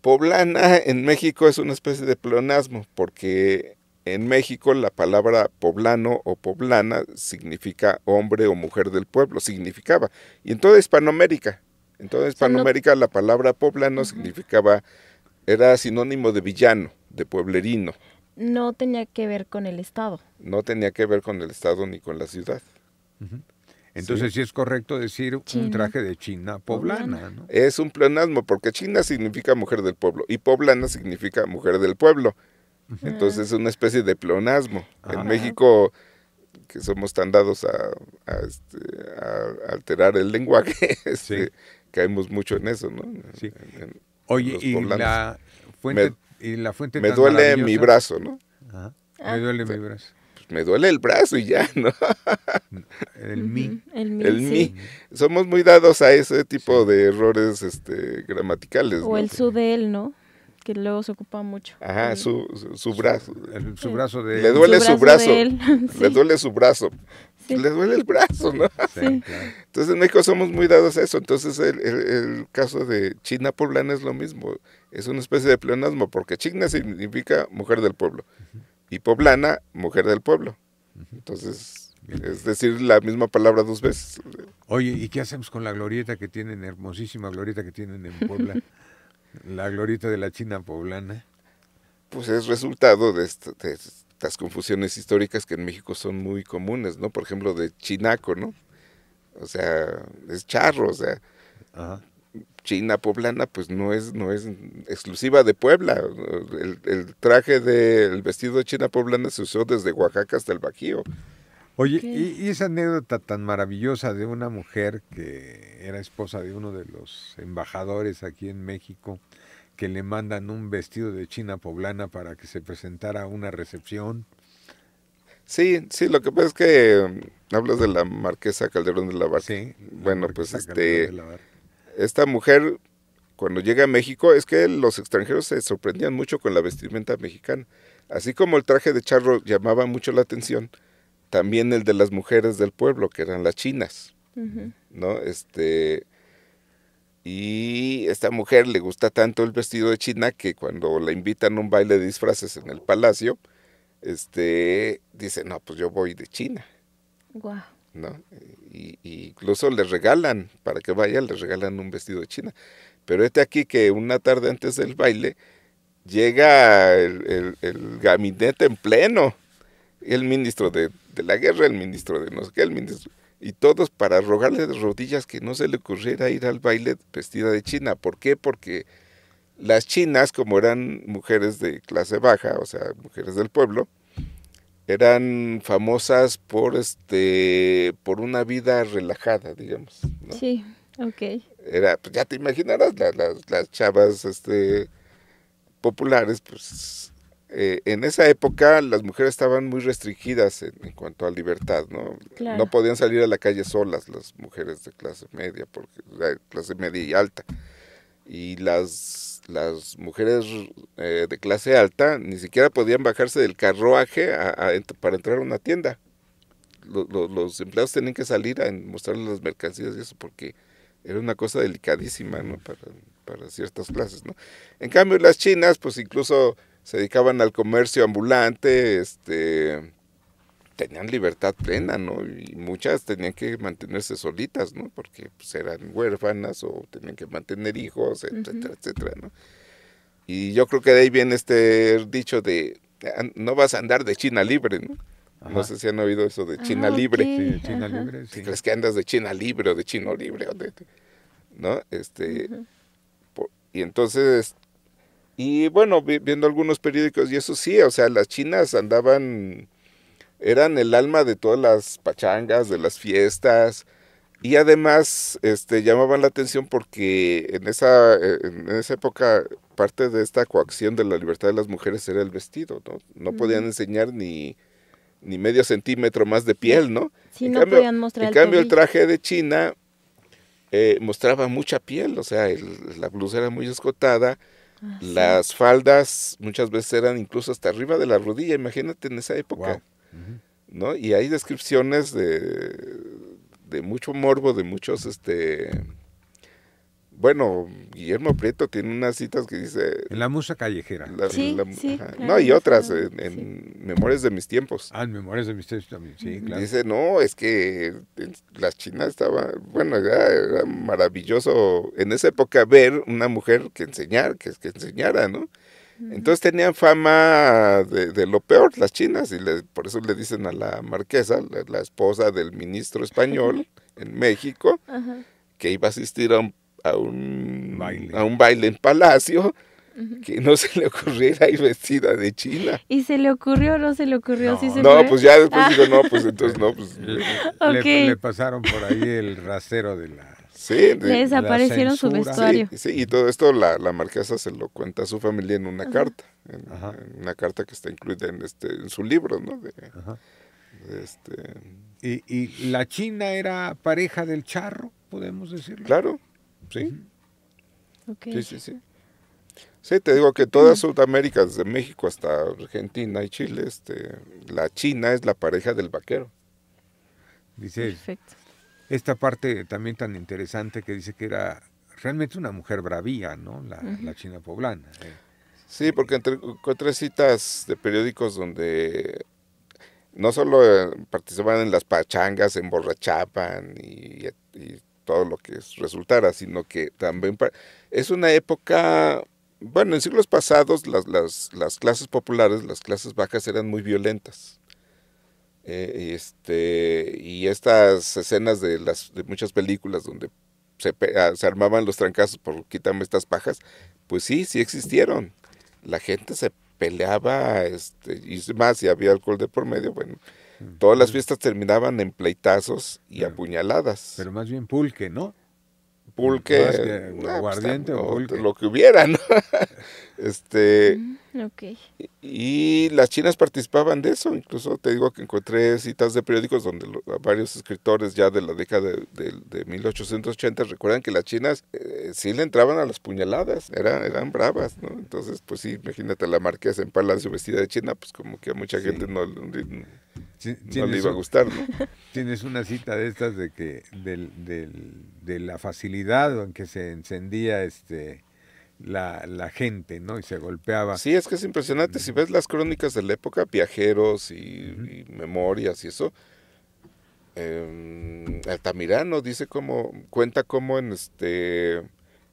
Poblana en México es una especie de pleonasmo, porque en México la palabra poblano o poblana significa hombre o mujer del pueblo, significaba. Y en toda Hispanoamérica, en toda Hispanoamérica la palabra poblano significaba, era sinónimo de villano, de pueblerino. No tenía que ver con el Estado. No tenía que ver con el Estado ni con la ciudad. Entonces, sí. es correcto decir un traje de China poblana. Es un pleonasmo, porque China significa mujer del pueblo y poblana significa mujer del pueblo. Entonces es una especie de pleonasmo. En México, que somos tan dados a, a, este, alterar el lenguaje, <laughs> este, caemos mucho en eso, ¿no? Oye, y la, fuente, me, duele mi brazo, ¿no? Me duele ah. mi brazo me duele el brazo y ya, ¿no? El mi El mi Somos muy dados a ese tipo de errores este, gramaticales. O el su de él, ¿no? Que luego se ocupa mucho. Ajá, su, brazo. su brazo de Le duele su brazo. Le duele su brazo. Le duele el brazo, ¿no? Entonces en México somos muy dados a eso. Entonces el, el caso de China poblana es lo mismo. Es una especie de pleonasmo porque China significa mujer del pueblo y poblana, mujer del pueblo. Entonces, es decir, la misma palabra dos veces. Oye, ¿y qué hacemos con la glorieta que tienen, hermosísima glorieta que tienen en Puebla? <laughs> la glorieta de la China poblana. Pues es resultado de, estas confusiones históricas que en México son muy comunes, ¿no? Por ejemplo, de chinaco, ¿no? O sea, es charro, o sea. Ajá china poblana, pues no es, no es exclusiva de Puebla. El, traje del vestido de china poblana se usó desde Oaxaca hasta el Bajío. Oye, y, esa anécdota tan maravillosa de una mujer que era esposa de uno de los embajadores aquí en México, que le mandan un vestido de china poblana para que se presentara a una recepción. Sí, sí, lo que pasa es que mm, hablas de la marquesa Calderón de la Barca. Sí, bueno, pues este... Esta mujer, cuando llega a México, es que los extranjeros se sorprendían mucho con la vestimenta mexicana. Así como el traje de charro llamaba mucho la atención, también el de las mujeres del pueblo, que eran las chinas, ¿no? Este, y esta mujer le gusta tanto el vestido de china que cuando la invitan a un baile de disfraces en el palacio, este, dice, no, pues yo voy de China. Guau. Y, incluso les regalan, para que vayan, les regalan un vestido de China. Pero este aquí que una tarde antes del baile llega el, el, gabinete en pleno, el ministro de, de, la guerra, el ministro de no sé qué, el ministro, y todos para rogarle de rodillas que no se le ocurriera ir al baile vestida de China. ¿Por qué? Porque las chinas, como eran mujeres de clase baja, o sea, mujeres del pueblo, eran famosas por este por una vida relajada, digamos. Sí, ok. Era, pues, ya te imaginarás, las, chavas este, populares, pues eh, en esa época las mujeres estaban muy restringidas en, cuanto a libertad, ¿no? No podían salir a la calle solas las mujeres de clase media, porque, clase media y alta. Y las las mujeres eh, de clase alta ni siquiera podían bajarse del carruaje para entrar a una tienda. Los, empleados tenían que salir a mostrarles las mercancías y eso porque era una cosa delicadísima para, para, ciertas clases. ¿no? En cambio, las chinas pues incluso se dedicaban al comercio ambulante, este, tenían libertad plena, ¿no? Y muchas tenían que mantenerse solitas, ¿no? Porque pues, eran huérfanas o tenían que mantener hijos, etcétera, etcétera, ¿no? Y yo creo que de ahí viene este dicho de no vas a andar de China libre, ¿no? No sé si han oído eso de ah, China libre. Sí, China libre. Sí. crees que andas de China libre o de chino libre? O de, ¿No? Este, y entonces, y bueno, viendo algunos periódicos y eso sí, o sea, las chinas andaban eran el alma de todas las pachangas, de las fiestas. Y además este, llamaban la atención porque en esa, eh, en esa época parte de esta coacción de la libertad de las mujeres era el vestido, ¿no? No podían enseñar ni, ni medio centímetro más de piel, ¿no? en no cambio, el cambio, el traje de China eh, mostraba mucha piel, o sea, la blusa era muy escotada, ah, las faldas muchas veces eran incluso hasta arriba de la rodilla, imagínate en esa época. ¿no? Y hay descripciones de, de mucho morbo, de muchos, este... Bueno, Guillermo Prieto tiene unas citas que dice... En la musa callejera. sí, sí, no, y otras, en, Memorias de mis tiempos. Ah, en Memorias de mis tiempos también, sí, claro. Dice, no, es que las chinas estaba, bueno, era, era, maravilloso en esa época ver una mujer que enseñar, que, que enseñara, ¿no? Entonces tenían fama de, lo peor las chinas y por eso le dicen a la marquesa, la, esposa del ministro español en México, que iba a asistir a un, a un, baile. en palacio que no se le ocurriera ir vestida de china. ¿Y se le ocurrió o no se le ocurrió? No, pues ya después ah. dijo no, pues entonces no. Pues, <laughs> le, le, pasaron por ahí el rasero de la desaparecieron su vestuario. y todo esto la, la, marquesa se lo cuenta a su familia en una carta, en, una carta que está incluida en, este, en su libro, este, ¿Y, ¿Y, la China era pareja del charro, podemos decirlo. Claro, sí. Sí, sí, sí. Sí, te digo que toda mm. Sudamérica, desde México hasta Argentina y Chile, este, la China es la pareja del vaquero. Dice, Perfecto esta parte también tan interesante que dice que era realmente una mujer bravía, ¿no? La, china poblana. Eh. Sí, porque entre, encontré citas de periódicos donde no solo eh, participaban en las pachangas, en emborrachaban y, todo lo que resultara, sino que también es una época, bueno, en siglos pasados las, las clases populares, las clases bajas eran muy violentas. Eh, este, y estas escenas de, las, de muchas películas donde se, ah, armaban los trancazos por quítame estas pajas, pues sí, sí existieron. La gente se peleaba, este, y más, si había alcohol de por medio, bueno, todas las fiestas terminaban en pleitazos y apuñaladas. Pero más bien pulque, ¿no? Pulque, pues, o lo que hubiera, ¿no? <laughs> Este, mm, y, las chinas participaban de eso. Incluso te digo que encontré citas de periódicos donde varios escritores ya de la década de, de, 1880 recuerdan que las chinas eh, sí le entraban a las puñaladas, Era, eran bravas, ¿no? Entonces, pues sí, imagínate la marquesa en palacio vestida de china, pues como que a mucha gente no, le iba a gustar, ¿no? <laughs> Tienes una cita de estas de que del, del, de la facilidad en que se encendía este la, la, gente, ¿no? Y se golpeaba. Sí, es que es impresionante. Si ves las crónicas de la época, viajeros y, memorias y eso, em, Altamirano dice cómo, cuenta cómo en este,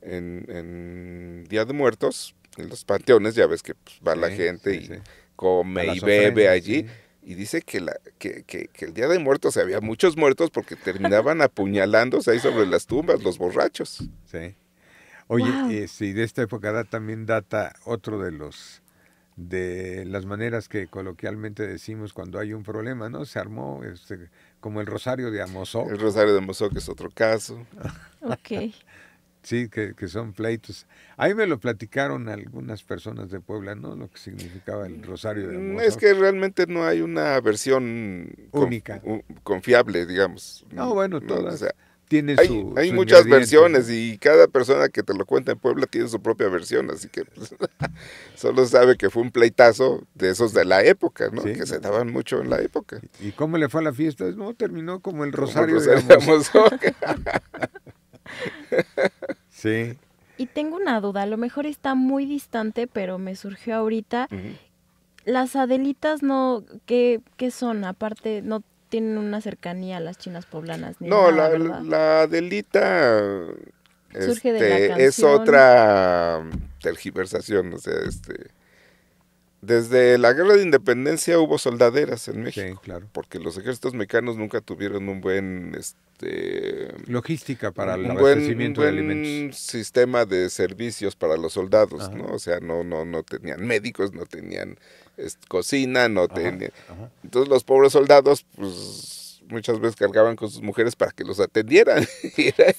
en, Día de Muertos, en los panteones, ya ves que pues, va la gente y come y bebe allí. Y dice que, la, que, que, que, el Día de Muertos había muchos muertos porque terminaban <laughs> apuñalándose ahí sobre las tumbas, los borrachos. Sí. Oye, eh, sí, de esta época también data otro de los de las maneras que coloquialmente decimos cuando hay un problema, ¿no? Se armó este, como el Rosario de Amozó. El Rosario de que es otro caso. ok. <laughs> Sí, que, que, son pleitos. Ahí me lo platicaron algunas personas de Puebla, ¿no? Lo que significaba el Rosario de mm, Amozoc. Es que realmente no hay una versión... Única. confiable, digamos. No, bueno, todas tiene hay, su, hay muchas versiones y cada persona que te lo cuenta en Puebla tiene su propia versión, así que pues, <laughs> solo sabe que fue un pleitazo de esos de la época, ¿no? Que se daban mucho en la época. ¿Y cómo le fue a la fiesta? No, terminó como el Rosario, de el <laughs> Sí. Y tengo una duda, a lo mejor está muy distante, pero me surgió ahorita. Las adelitas no, ¿qué, ¿qué son? Aparte, no tienen una cercanía a las chinas poblanas. no, la, delita este, es otra tergiversación, o sea, este... Desde la guerra de independencia hubo soldaderas en México. claro. Porque los ejércitos mexicanos nunca tuvieron un buen. Este, Logística para el sistema de servicios para los soldados, ¿no? O sea, no, no, no tenían médicos, no tenían cocinan no Entonces los pobres soldados, pues muchas veces cargaban con sus mujeres para que los atendieran. <laughs>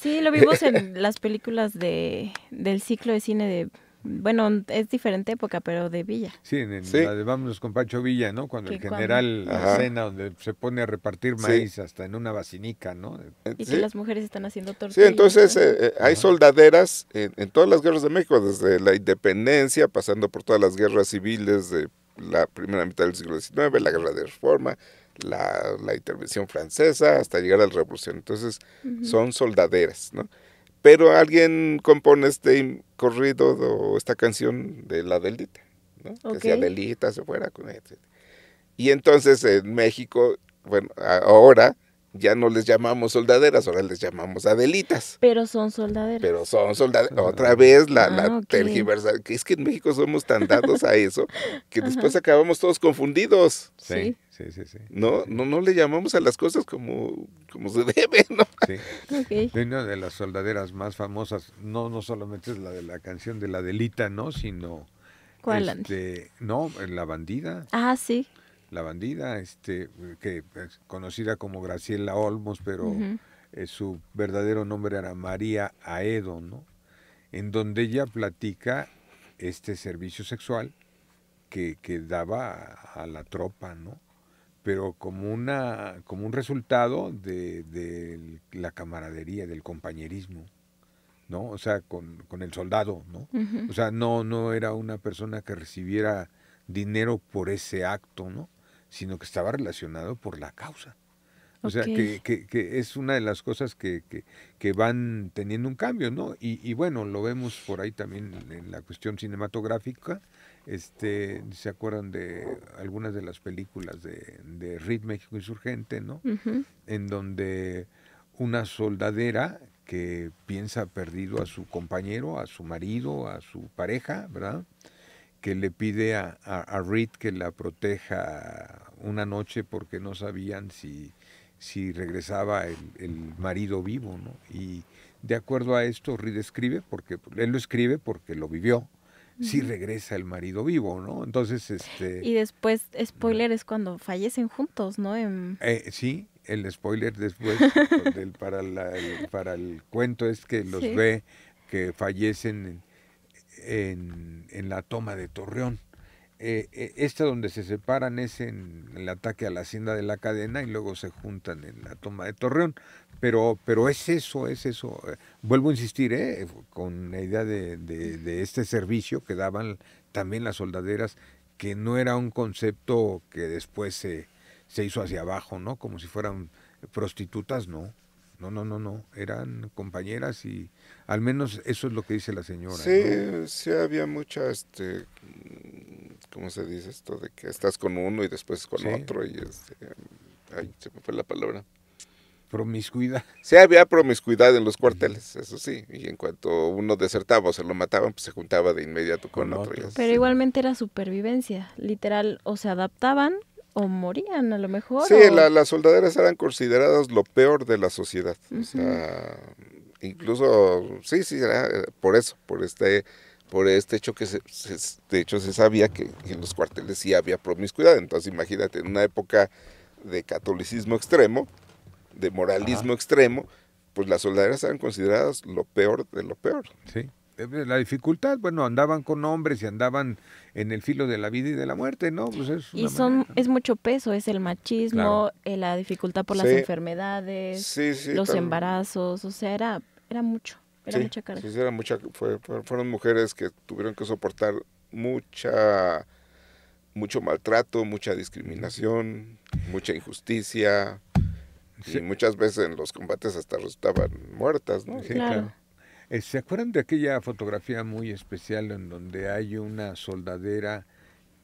sí, lo vimos en <laughs> las películas de, del ciclo de cine de bueno, es diferente época, pero de Villa. Sí, en la de Vámonos con Pancho Villa, ¿no? Cuando el general cena donde se pone a repartir maíz hasta en una vacinica, ¿no? Y que las mujeres están haciendo tortillas. Sí, entonces eh, eh, hay soldaderas en, en, todas las guerras de México, desde la independencia, pasando por todas las guerras civiles de la primera mitad del siglo XIX, la guerra de reforma, la, intervención francesa, hasta llegar a la revolución. Entonces, son soldaderas, ¿no? Pero alguien compone este corrido o esta canción de la Delita, ¿no? Que si Adelita se fuera con él. Y entonces en México, bueno, ahora ya no les llamamos soldaderas, ahora les llamamos adelitas. Pero son soldaderas. Pero son soldaderas. Otra vez la, ah, Es que en México somos tan dados a eso que después acabamos todos confundidos. Sí. Sí, sí, sí. No, no, no le llamamos a las cosas como, como se debe, ¿no? Sí. una de las soldaderas más famosas, no, no solamente es la de la canción de la delita, ¿no? Sino. ¿Cuál? Este, no, la bandida. Ah, sí la bandida, este, que conocida como Graciela Olmos, pero eh, su verdadero nombre era María Aedo, ¿no? En donde ella platica este servicio sexual que, daba a, la tropa, ¿no? Pero como, una, como un resultado de, la camaradería, del compañerismo. ¿no? O sea, con, el soldado, ¿no? O sea, no, no era una persona que recibiera dinero por ese acto, ¿no? sino que estaba relacionado por la causa. O sea, que, que, es una de las cosas que, van teniendo un cambio, ¿no? Y, bueno, lo vemos por ahí también en la cuestión cinematográfica. Este, ¿Se acuerdan de algunas de las películas de, de México Insurgente, ¿no? En donde una soldadera que piensa perdido a su compañero, a su marido, a su pareja, ¿verdad? que le pide a, a, Reed que la proteja una noche porque no sabían si, si regresaba el, el, marido vivo, ¿no? Y de acuerdo a esto, Reed escribe, porque pues, él lo escribe porque lo vivió, si regresa el marido vivo, ¿no? Entonces, este... Y después, spoiler, es cuando fallecen juntos, ¿no? Em, eh, sí, el spoiler después <laughs> del, para, la, el, para el cuento es que los ve que fallecen en, en la toma de Torreón. Eh, eh, esta donde se separan es en el ataque a la hacienda de la cadena y luego se juntan en la toma de Torreón. Pero, pero es eso, es eso. Eh, vuelvo a insistir, ¿eh? con la idea de, este servicio que daban también las soldaderas, que no era un concepto que después se, se hizo hacia abajo, ¿no? Como si fueran prostitutas, ¿no? No, no, no, no. Eran compañeras y al menos eso es lo que dice la señora. Sí, sí había mucha, este, mm, ¿cómo se dice esto? De que estás con uno y después con otro y este, ay, se me fue la palabra. Promiscuidad. Sí, había promiscuidad en los cuarteles, eso sí. Y en cuanto uno desertaba o se lo mataban, pues se juntaba de inmediato con, otro. Pero igualmente era supervivencia, literal, o se adaptaban o morían a lo mejor. Sí, las soldaderas eran consideradas lo peor de la sociedad. O sea, incluso, sí, sí, eh, por eso, por este, por este hecho que se, de hecho se sabía que en los cuarteles sí había promiscuidad. Entonces imagínate, en una época de catolicismo extremo, de moralismo extremo, pues las soldaderas eran consideradas lo peor de lo peor. Sí. Eh, la dificultad, bueno, andaban con hombres y andaban en el filo de la vida y de la muerte, ¿no? Pues y son es mucho peso, es el machismo, eh, la dificultad por las enfermedades, los embarazos, o sea, era era mucho, era mucha carga. Sí, fueron mujeres que tuvieron que soportar mucha mucho maltrato, mucha discriminación, mucha injusticia. Y muchas veces en los combates hasta resultaban muertas, ¿no? Eh, ¿Se acuerdan de aquella fotografía muy especial en donde hay una soldadera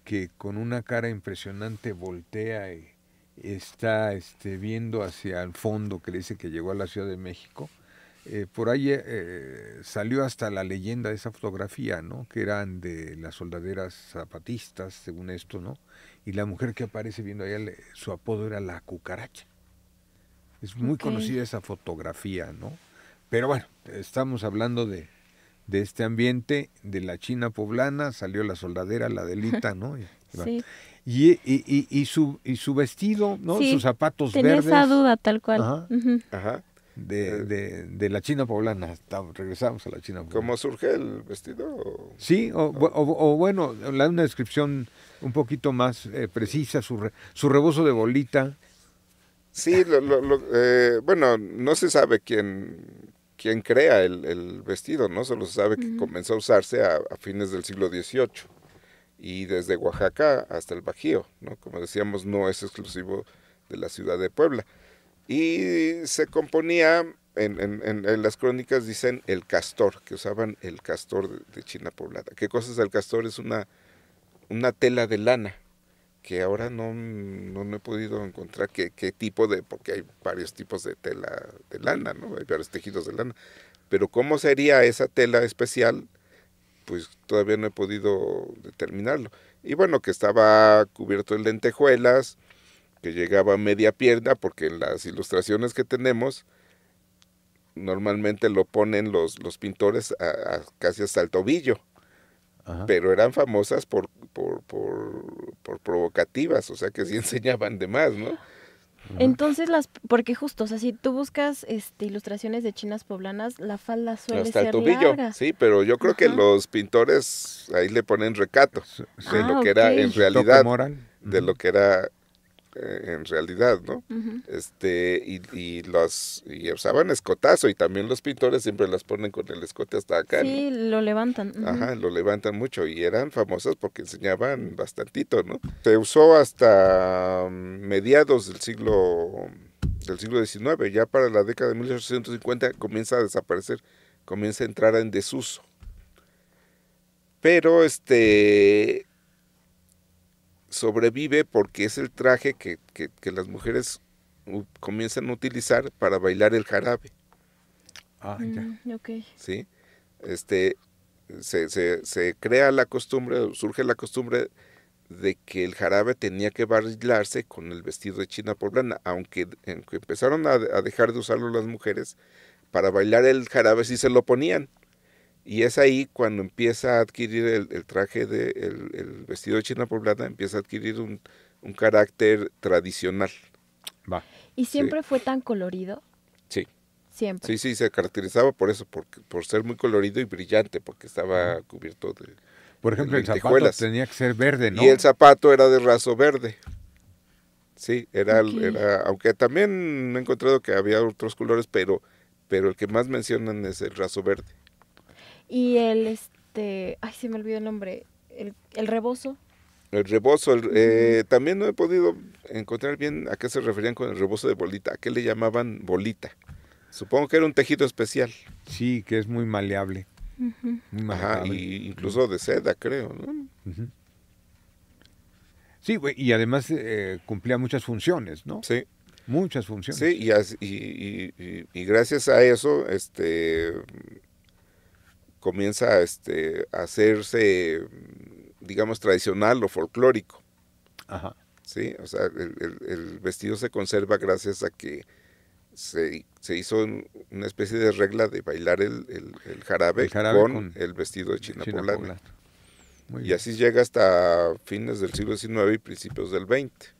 que con una cara impresionante voltea y está este, viendo hacia el fondo que le dice que llegó a la Ciudad de México? Eh, por ahí eh, salió hasta la leyenda de esa fotografía, ¿no? Que eran de las soldaderas zapatistas, según esto, ¿no? Y la mujer que aparece viendo allá, su apodo era la cucaracha. Es muy conocida esa fotografía, ¿no? Pero bueno, estamos hablando de, este ambiente, de la China poblana, salió la soldadera, la delita, ¿no? <laughs> Y, su, y su vestido, ¿no? Sus zapatos tenía esa duda, tal cual. Ajá. Eh. De, de, la China poblana, regresamos a la China poblana. ¿Cómo surge el vestido? Sí, o, o, bueno, la, una descripción un poquito más eh, precisa, su, su rebozo de bolita. Sí, eh, bueno, no se sabe quién, ¿Quién crea el, vestido, ¿no? Solo se sabe que comenzó a usarse a, fines del siglo XVIII y desde Oaxaca hasta el Bajío, Como decíamos, no es exclusivo de la ciudad de Puebla. Y se componía, en, las crónicas dicen el castor, que usaban el castor de, China poblada. ¿Qué cosa es el castor? Es una, una tela de lana que ahora no, he podido encontrar qué, qué, tipo de, porque hay varios tipos de tela de lana, ¿no? Hay varios tejidos de lana. Pero cómo sería esa tela especial, pues todavía no he podido determinarlo. Y bueno, que estaba cubierto de lentejuelas, que llegaba a media pierna, porque en las ilustraciones que tenemos, normalmente lo ponen los, los pintores casi hasta el tobillo pero eran famosas por por, por, provocativas, o sea que sí <laughs> enseñaban de más, ¿no? Entonces las, porque justo, o sea, si tú buscas este, ilustraciones de chinas poblanas, la falda suele Hasta ser el tubillo, sí, pero yo creo que los pintores ahí le ponen recato de ah, lo que era en realidad, de lo que era eh, en realidad, ¿no? Este, y, los usaban escotazo y también los pintores siempre las ponen con el escote hasta acá. Sí, lo levantan. Ajá, lo levantan mucho y eran famosas porque enseñaban bastantito, ¿no? Se usó hasta mm, mediados del siglo del siglo XIX, ya para la década de 1850 comienza a desaparecer, comienza a entrar en desuso. Pero este sobrevive porque es el traje que, las mujeres comienzan a utilizar para bailar el jarabe. Ah, mm, ya. Sí. Este, se, se, se, crea la costumbre, surge la costumbre de que el jarabe tenía que bailarse con el vestido de China poblana, aunque, aunque empezaron a, a, dejar de usarlo las mujeres, para bailar el jarabe sí se lo ponían. Y es ahí cuando empieza a adquirir el, traje, de, el, vestido de China Poblada, empieza a adquirir un, carácter tradicional. Va. ¿Y siempre fue tan colorido? Sí. Siempre. Sí, sí, se caracterizaba por eso, por, por ser muy colorido y brillante, porque estaba cubierto de. Por ejemplo, el zapato tenía que ser verde, ¿no? Y el zapato era de raso verde. Sí, era, era aunque también he encontrado que había otros colores, pero, pero el que más mencionan es el raso verde. Y el, este, ay, se me olvidó el nombre, el, el rebozo. El rebozo, eh, también no he podido encontrar bien a qué se referían con el rebozo de bolita, a qué le llamaban bolita. Supongo que era un tejido especial. Sí, que es muy maleable. Ajá, y incluso de seda, creo, ¿no? Sí, y además eh, cumplía muchas funciones, ¿no? Sí. Muchas funciones. Sí, y, y gracias a eso, este comienza este, a hacerse, mm, digamos, tradicional o folclórico. Ajá. ¿Sí? O sea, el, vestido se conserva gracias a que se, hizo una especie de regla de bailar el, jarabe, con, el vestido de China, y así llega hasta fines del siglo XIX y principios del XX.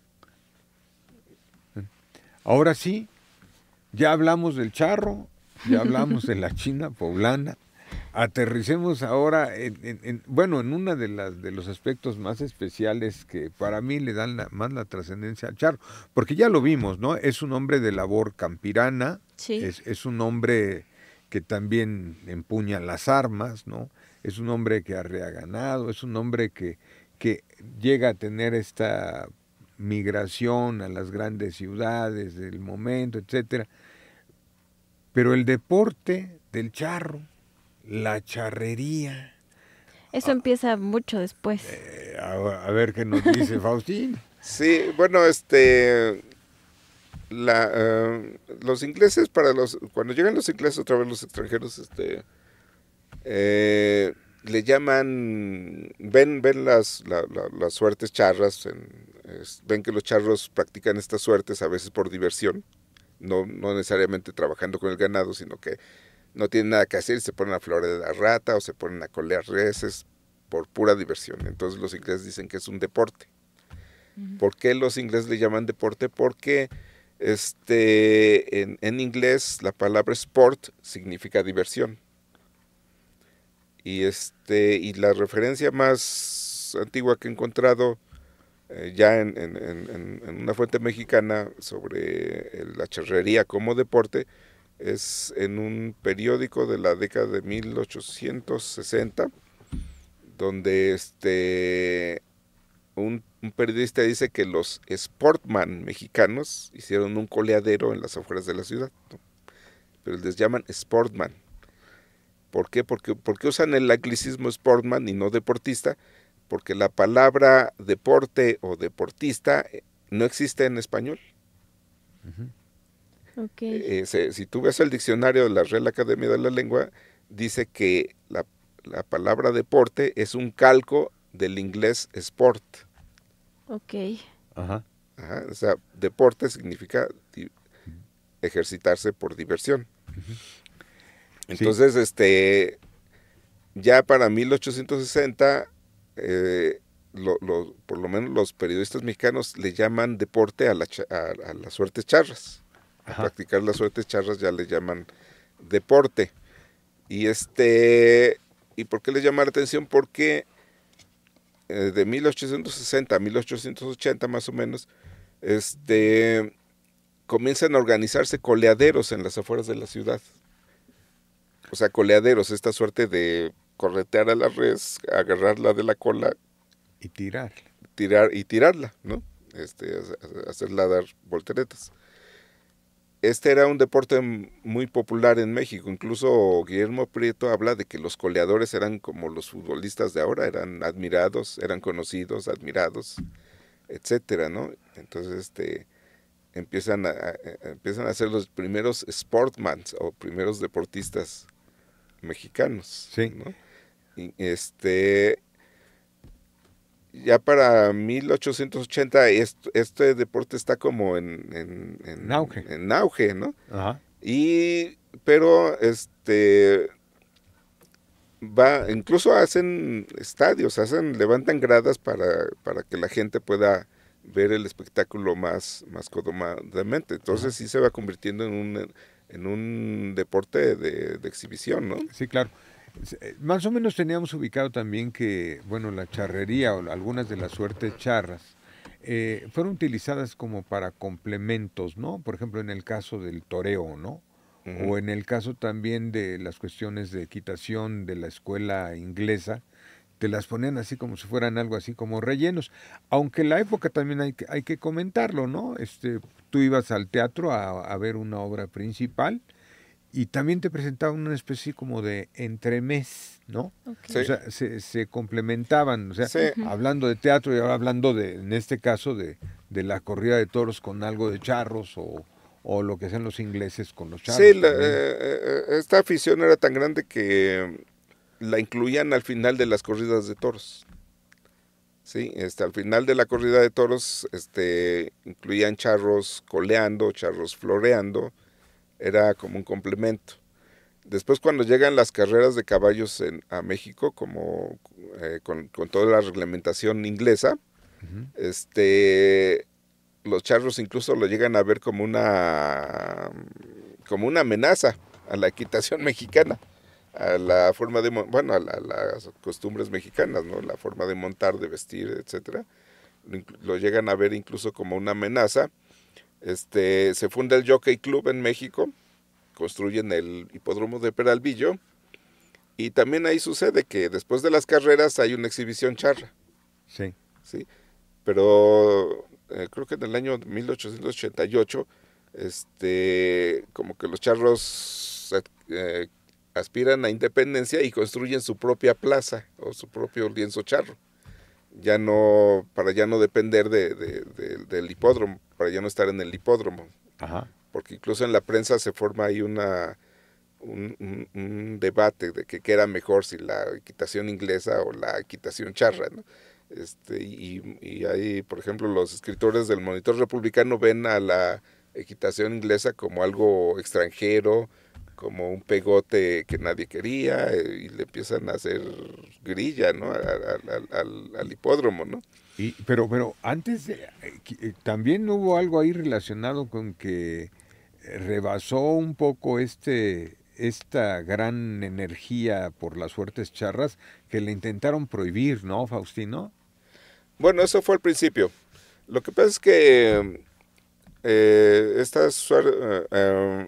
Ahora sí, ya hablamos del charro, ya hablamos de la China poblana, aterricemos ahora, en, bueno, en uno de, las, de los aspectos más especiales que para mí le dan más la trascendencia al charro, porque ya lo vimos, ¿no? Es un hombre de labor campirana, es, un hombre que también empuña las armas, ¿no? Es un hombre que arrea ganado, es un hombre que, que llega a tener esta migración a las grandes ciudades del momento, etcétera. Pero el deporte del charro, la charrería. Eso ah. empieza mucho después. Eh, a, ver qué nos dice <laughs> Faustín. Sí, bueno, este, eh, los ingleses para los, cuando llegan los ingleses otra vez los extranjeros, este, eh, le llaman, ven, ven las, las suertes charras, ven que los charros practican estas suertes a veces por diversión, no, no necesariamente trabajando con el ganado, sino que no tienen nada que hacer se ponen a florear la rata o se ponen a colear reses por pura diversión. Entonces los ingleses dicen que es un deporte. porque ¿Por qué los ingleses le llaman deporte? Porque este, en, inglés la palabra sport significa diversión. Y, este, y la referencia más antigua que he encontrado eh, ya en, en, una fuente mexicana sobre la charrería como deporte es en un periódico de la década de 1860, donde este, un, periodista dice que los sportman mexicanos hicieron un coleadero en las afueras de la ciudad, pero les llaman sportman. ¿Por qué? Porque, porque usan el anglicismo sportman y no deportista, porque la palabra deporte o deportista eh, no existe en español. Eh, si tú ves el diccionario de la Real Academia de la Lengua, dice que la, la palabra deporte es un calco del inglés sport. Ok. Ajá. o sea, deporte significa ejercitarse por diversión. Entonces, este, ya para 1860, eh, por lo menos los periodistas mexicanos le llaman deporte a, a las suertes charras a practicar las suertes charras ya le llaman deporte. Y este, ¿y por qué le llama la atención? Porque eh, de 1860 a 1880 más o menos, este, comienzan a organizarse coleaderos en las afueras de la ciudad. O sea, coleaderos, esta suerte de corretear a la res, agarrarla de la cola. Y tirarla. Tirar, y tirarla, ¿no? Este, hacerla dar volteretas este era un deporte muy popular en México. Incluso Guillermo Prieto habla de que los coleadores eran como los futbolistas de ahora, eran admirados, eran conocidos, admirados, etcétera, ¿no? Entonces, este empiezan a, empiezan a ser los primeros sportmans o primeros deportistas mexicanos. ¿no? este ya para 1880 este, este deporte está como en, en, auge. ¿no? Ajá. Y, pero, este, va, incluso hacen estadios, hacen, levantan gradas para, para que la gente pueda ver el espectáculo más, más codomadamente. Entonces sí se va convirtiendo en un, en un deporte de, de exhibición, ¿no? Sí, claro. Eh, más o menos teníamos ubicado también que, bueno, la charrería o algunas de las suertes charras eh, fueron utilizadas como para complementos, ¿no? Por ejemplo, en el caso del toreo, ¿no? O en el caso también de las cuestiones de equitación de la escuela inglesa, te las ponían así como si fueran algo así como rellenos. Aunque la época también hay que, hay que comentarlo, ¿no? Este, tú ibas al teatro a ver una obra principal y también te presentaban una especie como de entremés, ¿no? O sea, se, complementaban, o sea, hablando de teatro y ahora hablando de, en este caso, de, la corrida de toros con algo de charros o, lo que sean los ingleses con los charros. Sí, la, eh, eh, esta afición era tan grande que la incluían al final de las corridas de toros. Sí, este, al final de la corrida de toros este, incluían charros coleando, charros floreando, era como un complemento. Después cuando llegan las carreras de caballos en, a México, como eh, con, toda la reglamentación inglesa, este, los charros incluso lo llegan a ver como una, como una amenaza a la equitación <laughs> mexicana, a la forma de, a las costumbres mexicanas, ¿no? La forma de montar, de vestir, etcétera. Lo llegan a ver incluso como una amenaza este, se funda el Jockey Club en México, construyen el hipódromo de Peralvillo y también ahí sucede que después de las carreras hay una exhibición charra. Sí. Sí, pero eh, creo que en el año 1888, este, como que los charros eh, aspiran a independencia y construyen su propia plaza o su propio lienzo charro. Ya no, para ya no depender del hipódromo para ya no estar en el hipódromo. Porque incluso en la prensa se forma ahí una, un, debate de que qué era mejor, si la equitación inglesa o la equitación charra. Este, y, y, ahí, por ejemplo, los escritores del Monitor Republicano ven a la equitación inglesa como algo extranjero, como un pegote que nadie quería, eh, y le empiezan a hacer grilla ¿no? al hipódromo. ¿no? pero, pero antes eh, eh, también hubo algo ahí relacionado con que eh, rebasó un poco este esta gran energía por las suertes charras que le intentaron prohibir, ¿no, Faustino? Bueno, eso fue al principio. Lo que pasa es que estas,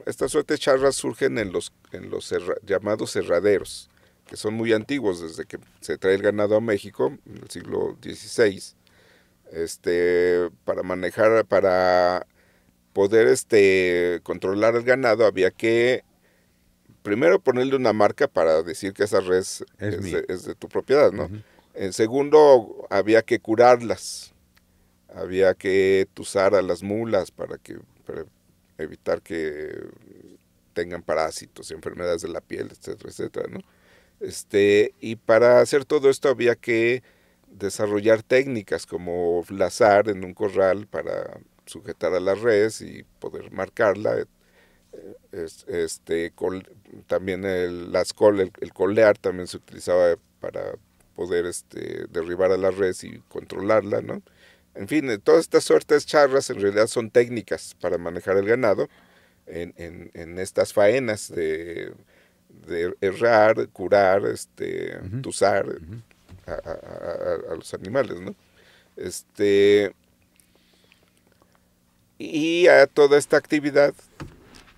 estas suertes charras surgen en los, en los llamados cerraderos que son muy antiguos, desde que se trae el ganado a México, en el siglo XVI, este, para manejar, para poder este, controlar el ganado, había que primero ponerle una marca para decir que esa res es, de, tu propiedad, ¿no? En segundo, había que curarlas, había que tusar a las mulas para que evitar que tengan parásitos, enfermedades de la piel, etcétera, etcétera, ¿no? Este, y para hacer todo esto había que desarrollar técnicas como lazar en un corral para sujetar a la res y poder marcarla. Eh, este, col, también el, colear también se utilizaba para poder este, derribar a la res y controlarla, ¿no? En fin, eh, todas estas suertes charras en realidad son técnicas para manejar el ganado en, en estas faenas de de errar, curar, este, a, los animales, ¿no? Este, y a toda esta actividad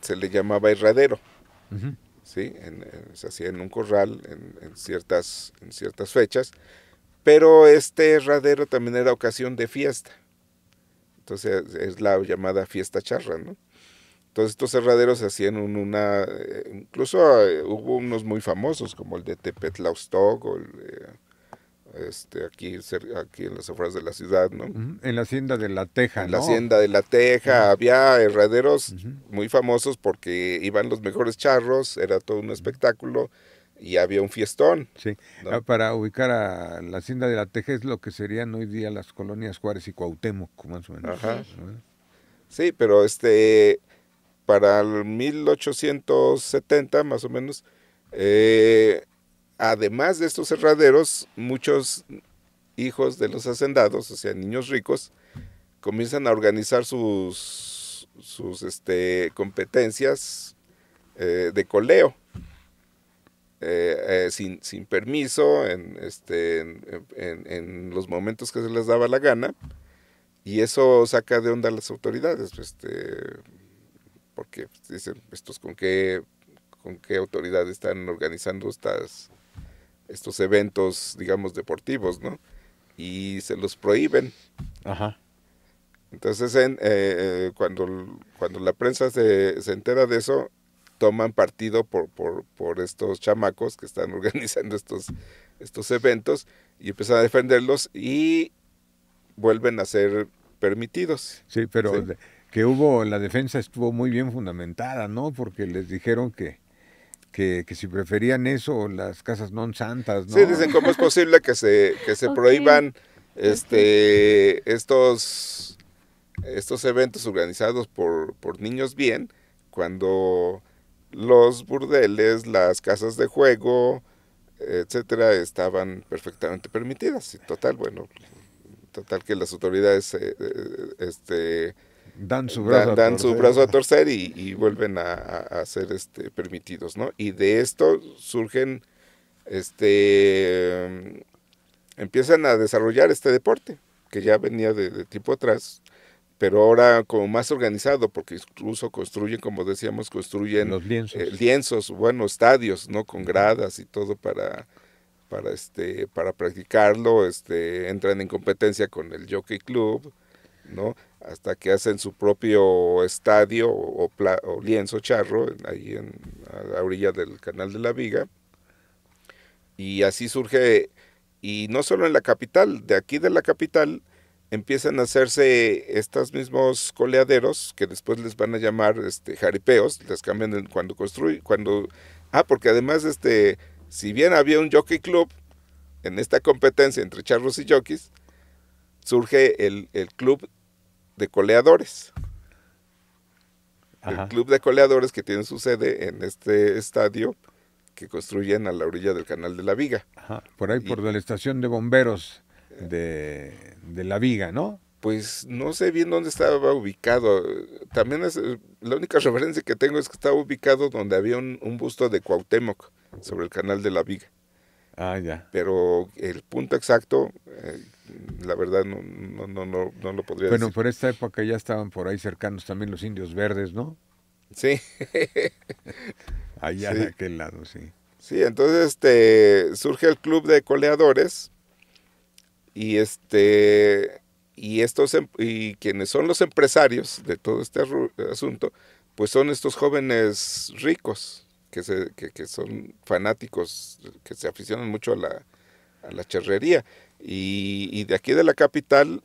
se le llamaba herradero, ¿sí? se hacía en un corral en, ciertas, en ciertas fechas, pero este herradero también era ocasión de fiesta. Entonces es la llamada fiesta charra, ¿no? Entonces estos se hacían una, eh, incluso eh, hubo unos muy famosos como el de Tepetlaustoc o eh, este, aquí, aquí en las afueras de la ciudad, ¿no? En la hacienda de La Teja, En la hacienda de La Teja había herraderos muy famosos porque iban los mejores charros, era todo un espectáculo y había un fiestón. Sí, ah, para ubicar a la hacienda de La Teja es lo que serían hoy día las colonias Juárez y Cuauhtémoc, más o menos. Sí, pero este para el 1870 más o menos, eh, además de estos herraderos, muchos hijos de los hacendados, o sea, niños ricos, comienzan a organizar sus, sus este, competencias eh, de coleo. Eh, sin, permiso, en, este, en, los momentos que se les daba la gana, y eso saca de onda a las autoridades. Este, porque pues, dicen, estos con qué, con qué autoridad están organizando estas, estos eventos, digamos, deportivos, ¿no? Y se los prohíben. Ajá. Entonces, eh, eh, cuando, cuando la prensa se, entera de eso, toman partido por, por, estos chamacos que están <laughs> organizando estos, estos eventos y empiezan a defenderlos y vuelven a ser permitidos. Sí, pero que hubo, la defensa estuvo muy bien fundamentada, ¿no? Porque les dijeron que, que, si preferían eso, las casas non santas, ¿no? Sí, dicen cómo es posible que se, se prohíban este, estos, estos eventos organizados por, por, niños bien, cuando los burdeles, las casas de juego, etcétera, estaban perfectamente permitidas. Y total, bueno, total que las autoridades eh, eh, este, dan su brazo, a <laughs> torcer y, vuelven a, ser este, permitidos, ¿no? Y de esto surgen, este, mm, empiezan a desarrollar este deporte, que ya venía de, de tiempo atrás, pero ahora como más organizado, porque incluso construyen, como decíamos, construyen lienzos. Eh, lienzos, bueno, estadios, ¿no? Con gradas y todo para para este para practicarlo, este entran en competencia con el Jockey Club, ¿no? hasta que hacen su propio estadio o, lienzo charro ahí en, a la orilla del canal de la Viga. Y así surge, y no solo en la capital, de aquí de la capital empiezan a hacerse estos mismos coleaderos que después les van a llamar este, jaripeos, les cambian cuando construyen, cuando... Ah, porque además, este, si bien había un jockey club, en esta competencia entre charros y jockeys, surge el, el club de coleadores. El club de coleadores que tiene su sede en este estadio que construyen a la orilla del canal de la Viga. Por ahí, por la estación de bomberos de, la Viga, ¿no? pues no sé bien dónde estaba ubicado. También es la única referencia que tengo es que estaba ubicado donde había un, busto de Cuauhtémoc sobre el canal de la Viga. Ah, ya. Pero el punto exacto eh, la verdad no, no, no, lo podría decir. Bueno, por esta época ya estaban por ahí cercanos también los indios verdes, ¿no? Sí. Allá <laughs> de aquel lado, sí. Sí, entonces este, surge el club de coleadores y este y estos em, y quienes son los empresarios de todo este asunto, pues son estos jóvenes ricos que, se, que son fanáticos, que se aficionan mucho a la, a la charrería. Y, de aquí de la capital,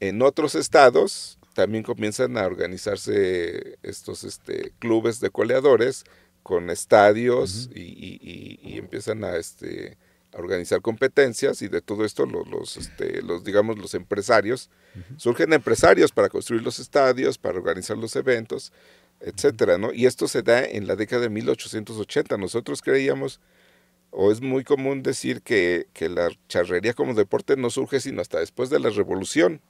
en otros estados, también comienzan a organizarse estos este, clubes de coleadores con estadios y, empiezan a, este, a organizar competencias y de todo esto los, este, los, digamos los empresarios surgen empresarios para construir los estadios para organizar los eventos etcétera no y esto se da en la década de 1880 nosotros creíamos o es muy común decir que, la charrería como deporte no surge sino hasta después de la revolución.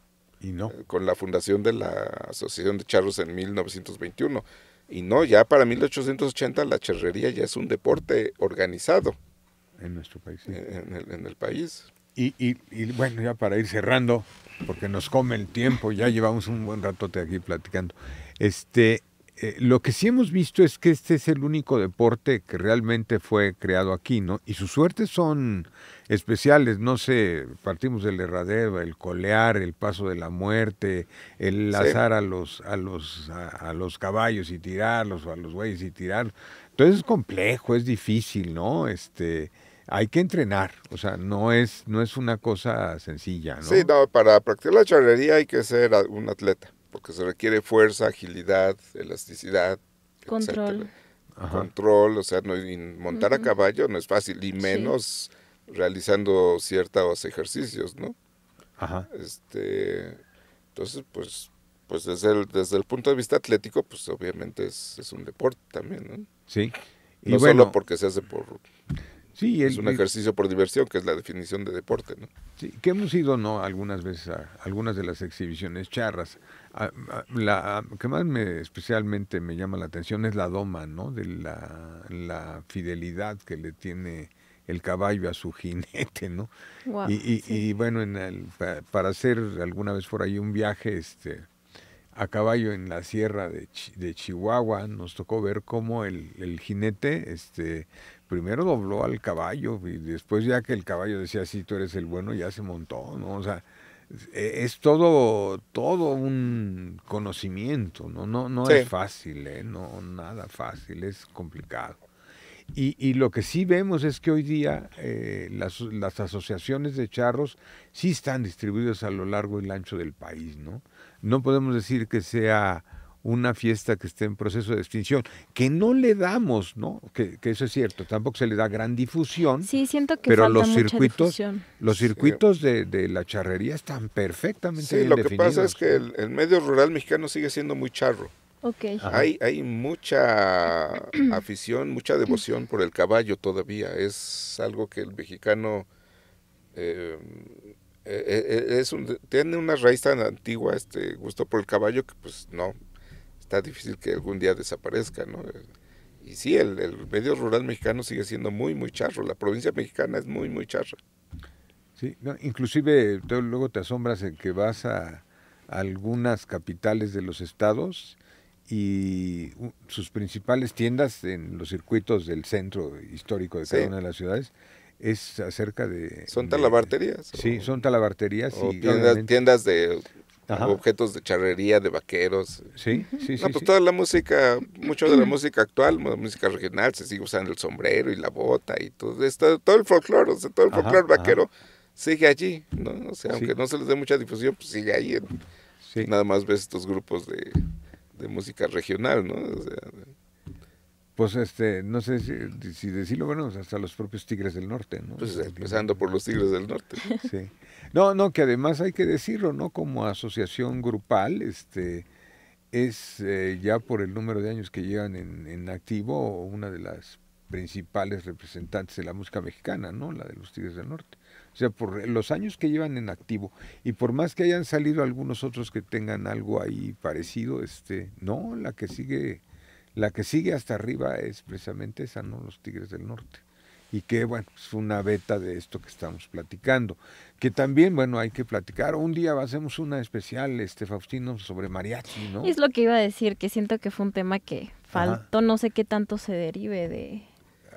Y no. Eh, con la fundación de la Asociación de Charros en 1921. Y no, ya para 1880 la charrería ya es un deporte organizado. En nuestro país. En, el, país. Y, y, y bueno, ya para ir cerrando, porque nos come el tiempo, ya llevamos un buen ratote aquí platicando. Este, eh, lo que sí hemos visto es que este es el único deporte que realmente fue creado aquí, ¿no? Y sus suertes son especiales, no sé, partimos del herradero, el colear, el paso de la muerte, el lazar a los, a los, a, los caballos y tirarlos, o a los güeyes y tirarlos. Entonces es complejo, es difícil, ¿no? Este, hay que entrenar, o sea, no es, no es una cosa sencilla, ¿no? Sí, no, para practicar la charrería hay que ser un atleta porque se requiere fuerza, agilidad, elasticidad, control. Control, o sea, no, montar a caballo no es fácil, y menos realizando ciertos ejercicios, ¿no? Ajá. Este, entonces, pues, pues desde el, desde el punto de vista atlético, pues obviamente es, es un deporte también, ¿no? Sí. Y no solo porque se hace por... Sí, es un ejercicio por diversión, que es la definición de deporte, ¿no? Sí, que hemos ido, ¿no? Algunas veces a algunas de las exhibiciones charras. La que más me, especialmente me llama la atención es la doma, ¿no? De la, fidelidad que le tiene el caballo a su <laughs> jinete, ¿no? y, y, bueno, en el, para hacer alguna vez por ahí un viaje este, a caballo en la sierra de, de Chihuahua, nos tocó ver cómo el, el, jinete este, primero dobló al caballo y después ya que el caballo decía, sí, tú eres el bueno, ya se montó, ¿no? O sea, e, es todo, todo un conocimiento, no, no, no es fácil, ¿eh? no, nada fácil, es complicado. Y, y, lo que sí vemos es que hoy día eh, las, asociaciones de charros sí están distribuidas a lo largo y ancho del país, ¿no? No podemos decir que sea una fiesta que esté en proceso de extinción, que no le damos, ¿no? Que, eso es cierto, tampoco se le da gran difusión. Sí, siento que pero falta los mucha circuitos, los circuitos de, la charrería están perfectamente sí, lo que pasa es que el, medio rural mexicano sigue siendo muy charro. Hay, hay mucha <clears throat> afición, mucha devoción por el caballo todavía. Es algo que el mexicano eh, eh, eh, es tiene una raíz tan antigua este gusto por el caballo que pues no está difícil que algún día desaparezca, ¿no? Y sí, el, medio rural mexicano sigue siendo muy, muy charro, la provincia mexicana es muy, muy charra. Sí, inclusive luego te asombras en que vas a, algunas capitales de los estados y sus principales tiendas en los circuitos del centro histórico de cada una de las ciudades es acerca de... Son talabarterías. sí, son talabarterías. y tiendas, de objetos de charrería, de vaqueros. Sí, sí, pues toda la música, mucho de la música actual, música regional, se sigue usando el sombrero y la bota y todo, esto, todo el folclore, todo el folclore vaquero sigue allí, ¿no? O sea, aunque no se les dé mucha difusión, pues sigue ahí. Nada más ves estos grupos de, música regional, ¿no? pues este, no sé si, decirlo, bueno, hasta los propios Tigres del Norte, ¿no? Pues, empezando por los Tigres del Norte. Sí. No, no, que además hay que decirlo, ¿no? Como asociación grupal, este es eh, ya por el número de años que llevan en, en, activo una de las principales representantes de la música mexicana, ¿no? La de los Tigres del Norte. O sea, por los años que llevan en activo y por más que hayan salido algunos otros que tengan algo ahí parecido, este, no, la que sigue la que sigue hasta arriba es precisamente esa, ¿no? Los Tigres del Norte. Y que, bueno, es una beta de esto que estamos platicando que también, bueno, hay que platicar. Un día hacemos una especial, este Faustino, sobre mariachi, ¿no? Es lo que iba a decir, que siento que fue un tema que faltó, no sé qué tanto se derive de...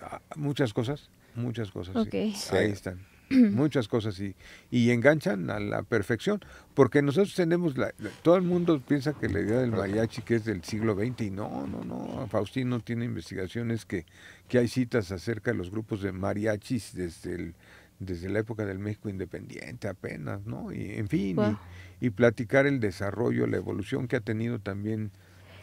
Ah, muchas cosas, muchas cosas. Ahí están. muchas cosas y, y enganchan a la perfección, porque nosotros tenemos, todo el mundo piensa que la idea del mariachi que es del siglo XX y no, no, no, Faustino tiene investigaciones que, que hay citas acerca de los grupos de mariachis desde el desde la época del México independiente apenas, ¿no? Y en fin, y, platicar el desarrollo, la evolución que ha tenido también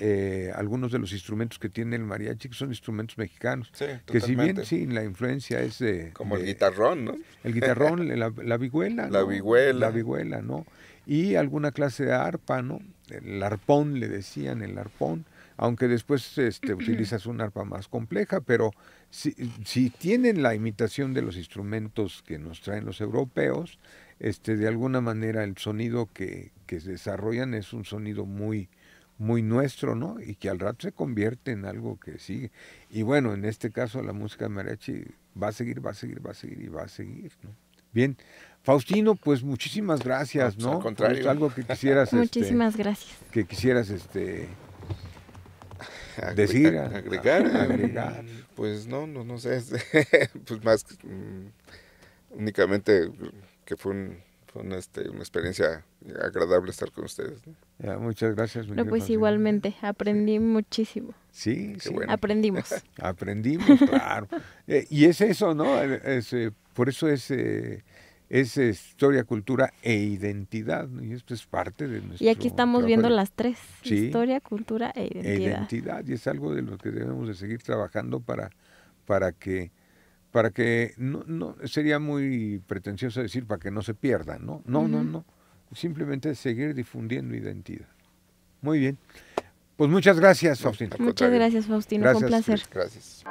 eh, algunos de los instrumentos que tiene el mariachi, que son instrumentos mexicanos. Sí, que si bien sí, la influencia es de... Como el guitarrón, ¿no? El guitarrón, <laughs> la, la vihuela. La vihuela. La vihuela, ¿no? Y alguna clase de arpa, ¿no? El arpón, le decían, el arpón aunque después este, utilizas un arpa más compleja, pero si, tienen la imitación de los instrumentos que nos traen los europeos, este, de alguna manera el sonido que, que desarrollan es un sonido muy, muy nuestro, ¿no? Y que al rato se convierte en algo que sigue. Y bueno, en este caso la música de mariachi va a seguir, va a seguir, va a seguir y va a seguir, ¿no? Bien, Faustino, pues muchísimas gracias, ¿no? Pues contrario. Pues, algo que quisieras. <laughs> Este, muchísimas gracias. Que quisieras este, decir, agregar, Pues no, no, sé, este, <laughs> pues más mm, únicamente que fue este, una, experiencia agradable estar con ustedes. muchas gracias. pues igualmente, aprendí muchísimo. Sí, aprendimos. <laughs> aprendimos, claro. Eh, y es eso, ¿no? Eh, es, eh, por eso es es eh, historia, cultura e identidad. Y esto es parte de nuestro. Y aquí estamos viendo las tres: historia, cultura e identidad. identidad. Y es algo de lo que debemos de seguir trabajando para, para que para que no, sería muy pretencioso decir para que no se pierda, ¿no? No, no, no. Simplemente seguir difundiendo identidad. Muy bien. Pues muchas gracias, Faustina. Muchas gracias, Faustino. un placer. Gracias.